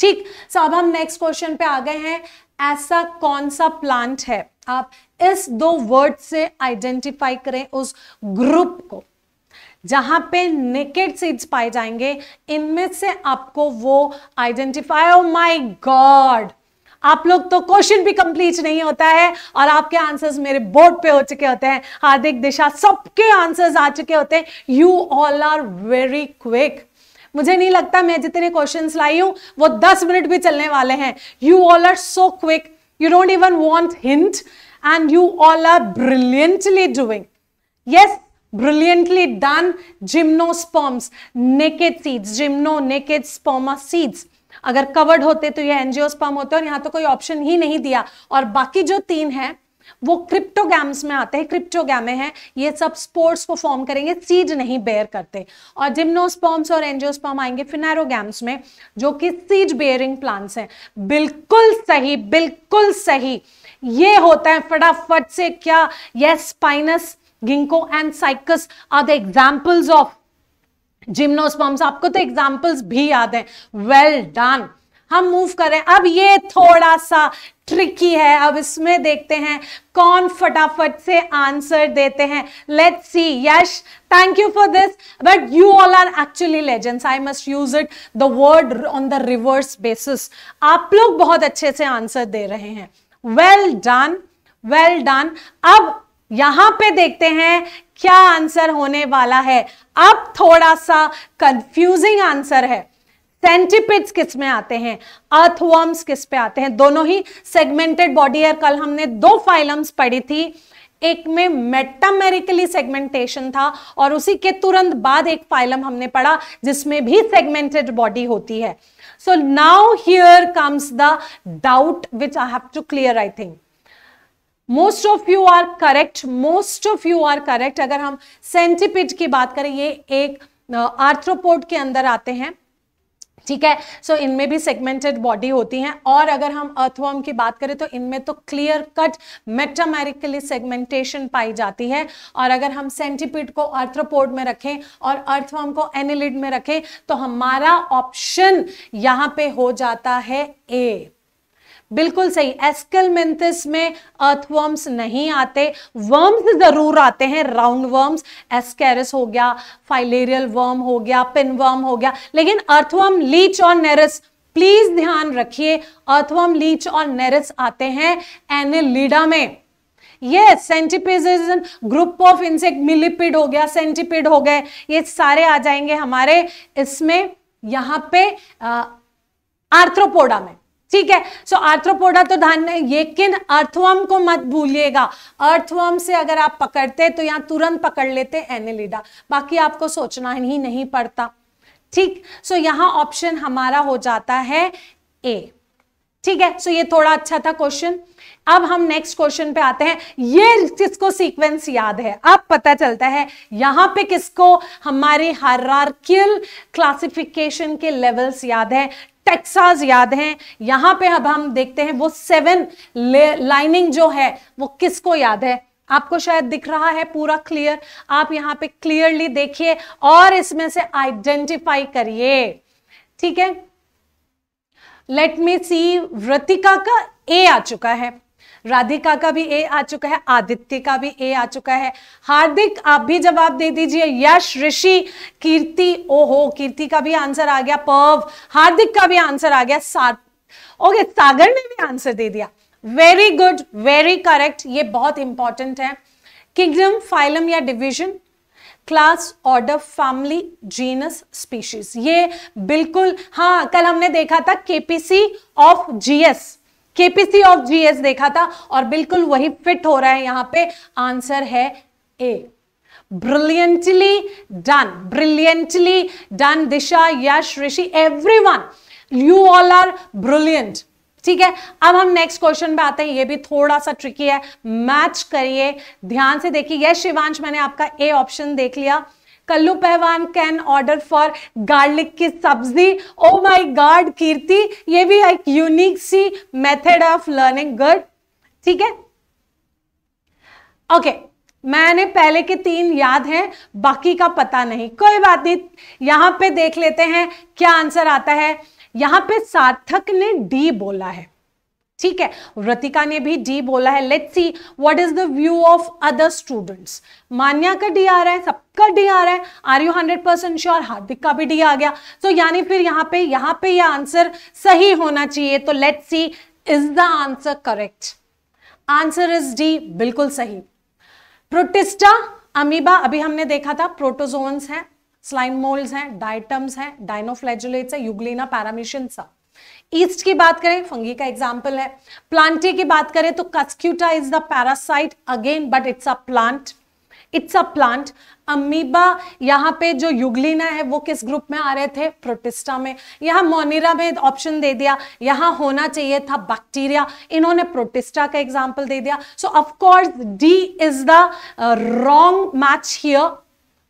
ठीक सो अब हम नेक्स्ट क्वेश्चन पे आ गए हैं ऐसा कौन सा प्लांट है आप इस दो वर्ड से आइडेंटिफाई करें उस ग्रुप को जहां पे नेकेड सीड्स पाए जाएंगे इनमें से आपको वो आइडेंटिफाई ओ माय गॉड आप लोग तो क्वेश्चन भी कंप्लीट नहीं होता है और आपके आंसर्स मेरे बोर्ड पे हो चुके होते हैं हार्दिक दिशा सबके आंसर्स आ चुके होते हैं you all are very quick मुझे नहीं लगता मैं जितने क्वेश्चंस लाई हूं वो दस मिनट भी चलने वाले हैं you all are so quick you don't even want hint and you all are brilliantly doing yes brilliantly done gymnosperms naked seeds gymno naked sperma seeds अगर कवर्ड होते तो ये एनजियोस्पर्म होते और यहाँ तो कोई ऑप्शन ही नहीं दिया और बाकी जो तीन हैं वो क्रिप्टोगैम्स में आते हैं क्रिप्टोगैमे हैं ये सब स्पोर्ट्स को फॉर्म करेंगे सीड नहीं बेयर करते और जिम्नोस्पॉम्स और एंजियोस्पर्म आएंगे फिनेरोगैम्स में जो कि सीड बेयरिंग प्लांट्स हैं बिल्कुल सही बिल्कुल सही ये होता है फटाफट से क्या यह pinus ginkgo and cycas are the examples of gymnosperms आपको तो एग्जाम्पल्स भी याद है वेल well डन हम मूव करें अब ये थोड़ा सा ट्रिकी है अब इसमें देखते हैं कौन फटाफट से आंसर देते हैं let's see Yash thank you for this but you all are actually legends I must use it the word on the reverse basis आप लोग बहुत अच्छे से आंसर दे रहे हैं वेल डन वेल डन अब यहां पे देखते हैं क्या आंसर होने वाला है अब थोड़ा सा कंफ्यूजिंग आंसर है सेंटिपिड्स किस में आते हैं अर्थवर्म्स किस पे आते हैं दोनों ही सेगमेंटेड बॉडी है कल हमने दो फाइलम्स पढ़ी थी एक में मेटामेरिकली सेगमेंटेशन था और उसी के तुरंत बाद एक फाइलम हमने पढ़ा जिसमें भी सेगमेंटेड बॉडी होती है so now here comes the doubt which I have to clear I think most of you are correct most of you are correct अगर हम सेंटिपिड की बात करें ये एक आर्थ्रोपोड के अंदर आते हैं ठीक है सो so, इनमें भी सेगमेंटेड बॉडी होती हैं और अगर हम अर्थवर्म की बात करें तो इनमें तो क्लियर कट मेटामेरिकली सेगमेंटेशन पाई जाती है और अगर हम सेंटिपिड को अर्थ्रोपोड में रखें और अर्थवर्म को एनिलिड में रखें तो हमारा ऑप्शन यहाँ पे हो जाता है ए बिल्कुल सही एस्कलमेंथिस में अर्थवर्म्स नहीं आते वर्म्स जरूर आते हैं राउंड वर्म्स एस्केरिस हो गया फाइलेरियल वर्म हो गया पिन वर्म हो गया लेकिन अर्थवर्म लीच और नेरिस प्लीज ध्यान रखिए अर्थवर्म लीच और नेरिस आते हैं एनिलीडा में ये centipedes group of insect millipede हो गया सेंटिपिड हो गए ये सारे आ जाएंगे हमारे इसमें यहां पे आर्थ्रोपोडा में ठीक है सो so, आर्थ्रोपोडा तो में ये किन अर्थवम को मत भूलिएगा अर्थवम से अगर आप पकड़ते तो यहां तुरंत पकड़ लेते एनिलिडा बाकी आपको सोचना ही नहीं पड़ता ठीक सो so, ऑप्शन हमारा हो जाता है ए ठीक है सो so, ये थोड़ा अच्छा था क्वेश्चन अब हम नेक्स्ट क्वेश्चन पे आते हैं ये किसको सीक्वेंस याद है अब पता चलता है यहां पे किसको हमारे हरारकियल क्लासिफिकेशन के लेवल्स याद है टेक्सास याद है यहां पे अब हम देखते हैं वो सेवन लाइनिंग जो है वो किसको याद है आपको शायद दिख रहा है पूरा क्लियर आप यहां पे क्लियरली देखिए और इसमें से आइडेंटिफाई करिए ठीक है लेट मी सी वृतिका का ए आ चुका है राधिका का भी ए आ चुका है आदित्य का भी ए आ चुका है हार्दिक आप भी जवाब दे दीजिए यश ऋषि कीर्ति ओहो कीर्ति का भी आंसर आ गया पर्व हार्दिक का भी आंसर आ गया सात ओके सागर ने भी आंसर दे दिया वेरी गुड वेरी करेक्ट ये बहुत इंपॉर्टेंट है किंगडम फाइलम या division class order family genus species ये बिल्कुल हाँ कल हमने देखा था KPC of GS KPC of GS देखा था और बिल्कुल वही फिट हो रहा है यहां पे आंसर है A done brilliantly done Disha disha yash everyone you all are brilliant ठीक है अब हम नेक्स्ट क्वेश्चन पे आते हैं ये भी थोड़ा सा ट्रिकी है मैच करिए ध्यान से देखिए यश शिवांश मैंने आपका ए ऑप्शन देख लिया Kallu Pahwan can order for garlic की सब्जी ओ माय गॉड कीर्ति ये भी एक यूनिक सी मेथड ऑफ लर्निंग गुड ठीक है ओके मैंने पहले के तीन याद हैं बाकी का पता नहीं कोई बात नहीं यहां पे देख लेते हैं क्या आंसर आता है यहां पे सार्थक ने डी बोला है ठीक है व्रतिका ने भी डी बोला है let's see what is the view of other students Manya का डी आ रहा है सबका डी आ रहा है are you hundred percent sure Hardik का भी डी आ गया सो so, यानी फिर यहाँ पे यहाँ पे ये यह आंसर सही होना चाहिए तो let's see is the answer correct answer is D बिल्कुल सही प्रोटिस्टा अमीबा अभी हमने देखा था प्रोटोजोन्स है स्लाइम मोल्ड है डायटम्स है डायनोफ्लेजुलेट्स है युगलिना पैरामिशन सा ईस्ट की बात करें फंगी का एग्जाम्पल है प्लांटे की बात करें तो cuscuta is the parasite again but it's a plant it's a plant amoeba यहाँ पे जो युगलिना है वो किस ग्रुप में आ रहे थे प्रोटिस्टा में यहाँ मोनिरा में ऑप्शन दे दिया यहाँ होना चाहिए था बैक्टीरिया इन्होंने प्रोटिस्टा का एग्जाम्पल दे दिया so of course D is the wrong match here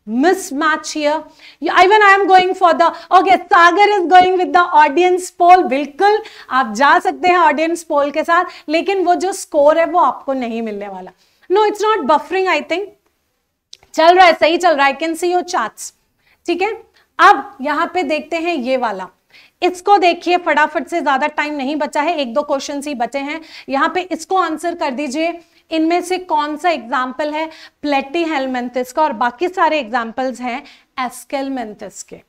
mismatch here. Even I am going for the, okay, Sagar is going with the audience poll, bilkul aap ja sakte hain audience poll ke sath lekin wo jo score hai wo aapko nahi milne wala No, it's not buffering, I think. chal raha hai sahi chal raha है, I can see your charts. theek hai ab yahan pe dekhte hain ye wala इसको देखिए फटाफट से ज्यादा time नहीं बचा है एक दो क्वेश्चन ही बचे हैं यहाँ पे इसको आंसर कर दीजिए इनमें से कौन सा एग्जाम्पल है प्लेटी हेलमेंथिस का और बाकी सारे एग्जाम्पल्स हैं एस्केलमेंथिस के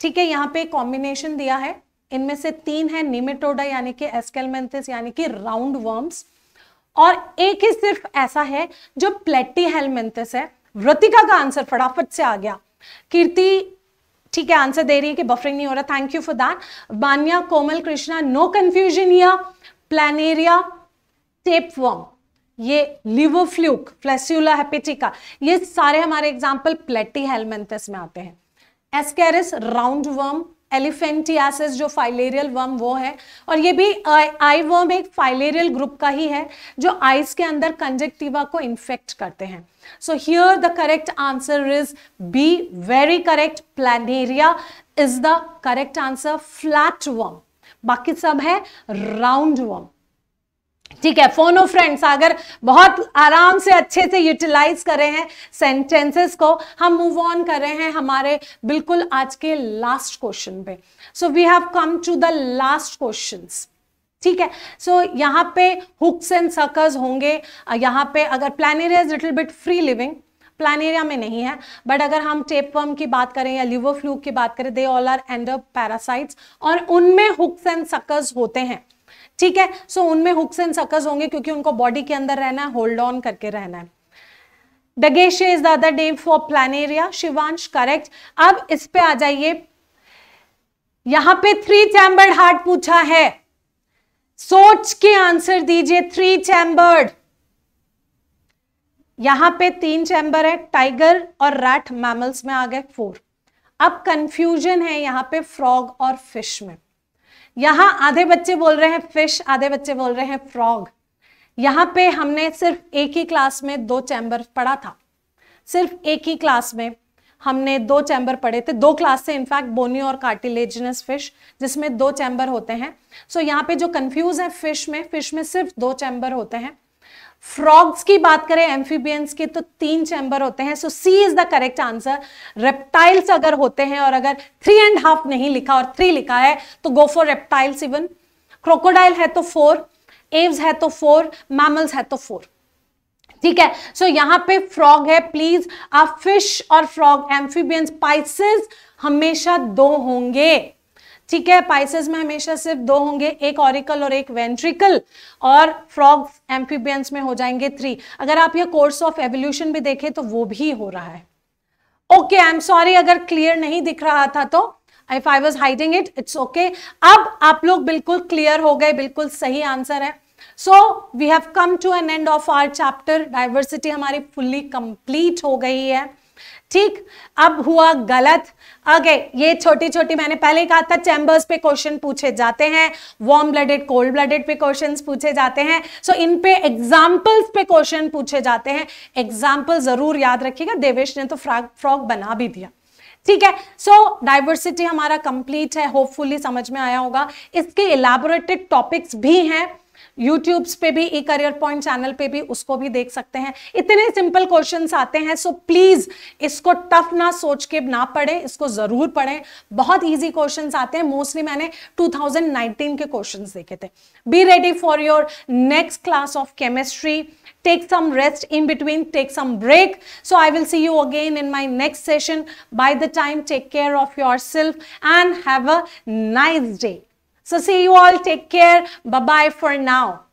ठीक है यहाँ पे कॉम्बिनेशन दिया है इनमें से तीन है निमेटोडा यानी कि एस्केलमेंथिस यानी कि राउंड वर्म्स और एक ही सिर्फ ऐसा है जो प्लेटी हेलमेंथिस है वृतिका का आंसर फटाफट से आ गया कीर्ति ठीक है आंसर दे रही है कि बफरिंग नहीं हो रहा thank you for that Baniya Komal Krishna no confusion या प्लानेरिया टेपवर्म ये लिवोफ्लूक फ्लैस्यूला हेपेटिका ये सारे हमारे एग्जाम्पल प्लेटी हेलमेंथस में आते हैं एस्केरिस राउंड वर्म एलिफेंटियासिस जो फाइलेरियल वर्म वो है और ये भी आई वर्म एक फाइलेरियल ग्रुप का ही है जो आइज के अंदर कंजेक्टिवा को इन्फेक्ट करते हैं so here the correct answer is B very correct planaria is the correct answer flat worm बाकी सब है राउंड वर्म ठीक है फोनो फ्रेंड्स अगर बहुत आराम से अच्छे से यूटिलाइज कर रहे हैं सेंटेंसेस को हम मूव ऑन कर रहे हैं हमारे बिल्कुल आज के लास्ट क्वेश्चन पे so we have come to the last question ठीक है सो so, यहाँ पे हुक्स एंड सकर्स होंगे यहाँ पे अगर planaria is little bit free living planaria में नहीं है बट अगर हम टेपवर्म की बात करें या लिवर फ्लू की बात करें they all are and parasites और उनमें हुक्स एंड सकर्स होते हैं ठीक है सो so, उनमें हुक्स एंड सकस होंगे क्योंकि उनको बॉडी के अंदर रहना है होल्ड ऑन करके रहना है dugesia is the other name for planaria Shivansh correct अब इस पे आ जाइए यहां पे थ्री चैम्बर्ड हार्ट पूछा है सोच के आंसर दीजिए थ्री चैम्बर्ड यहां पे तीन चैम्बर है टाइगर और रैट मैमल्स में आ गए फोर अब कंफ्यूजन है यहां पे फ्रॉग और फिश में यहाँ आधे बच्चे बोल रहे हैं फिश आधे बच्चे बोल रहे हैं फ्रॉग यहाँ पे हमने सिर्फ एक ही क्लास में दो चैम्बर पढ़ा था सिर्फ एक ही क्लास में हमने दो चैम्बर पढ़े थे दो क्लास से इनफैक्ट बोनी और कार्टिलेजनस फिश जिसमें दो चैम्बर होते हैं सो so, यहाँ पे जो कंफ्यूज है फिश में फिश में सिर्फ दो चैम्बर होते हैं फ्रॉग्स की बात करें एम्फीबियंस के तो तीन चैम्बर होते हैं so C is the correct answer reptiles अगर होते हैं और अगर थ्री एंड हाफ नहीं लिखा और थ्री लिखा है तो go for reptiles even crocodile है तो फोर एव्स है तो फोर मैमल्स है तो फोर ठीक है सो so, यहां पे फ्रॉग है प्लीज आप फिश और फ्रॉग एम्फीबियंस पाइसिस हमेशा दो होंगे ठीक है पाइसेस में हमेशा सिर्फ दो होंगे एक ऑरिकल और एक वेंट्रिकल और फ्रॉग एम्फीबियंस में हो जाएंगे थ्री अगर आप ये कोर्स ऑफ एवोल्यूशन भी देखें तो वो भी हो रहा है ओके आई एम सॉरी अगर क्लियर नहीं दिख रहा था तो if I was hiding it it's okay अब आप लोग बिल्कुल क्लियर हो गए बिल्कुल सही आंसर है so we have come to an end of our chapter diversity हमारी फुल्ली कंप्लीट हो गई है ठीक अब हुआ गलत अगे ये छोटी छोटी मैंने पहले कहा था चैम्बर्स पे क्वेश्चन पूछे जाते हैं वार्म ब्लडेड कोल्ड ब्लडेड पे क्वेश्चंस पूछे जाते हैं सो so, इन पे एग्जाम्पल्स पे क्वेश्चन पूछे जाते हैं एग्जाम्पल जरूर याद रखिएगा देवेश ने तो फ्रॉग फ्रॉग बना भी दिया ठीक है सो so, डाइवर्सिटी हमारा कंप्लीट है होपफुली समझ में आया होगा इसके इलेबोरेटेड टॉपिक्स भी हैं यूट्यूब्स पे भी ई करियर पॉइंट चैनल पे भी उसको भी देख सकते हैं इतने सिंपल क्वेश्चन आते हैं सो प्लीज इसको टफ ना सोच के ना पढ़े इसको जरूर पढ़ें बहुत ईजी क्वेश्चन आते हैं मोस्टली मैंने 2019 के क्वेश्चन देखे थे be ready for your next class of chemistry some rest in between take some break so I will see you again in my next session by the time take care of yourself and have a nice day So see you all. Take care. Bye-bye for now.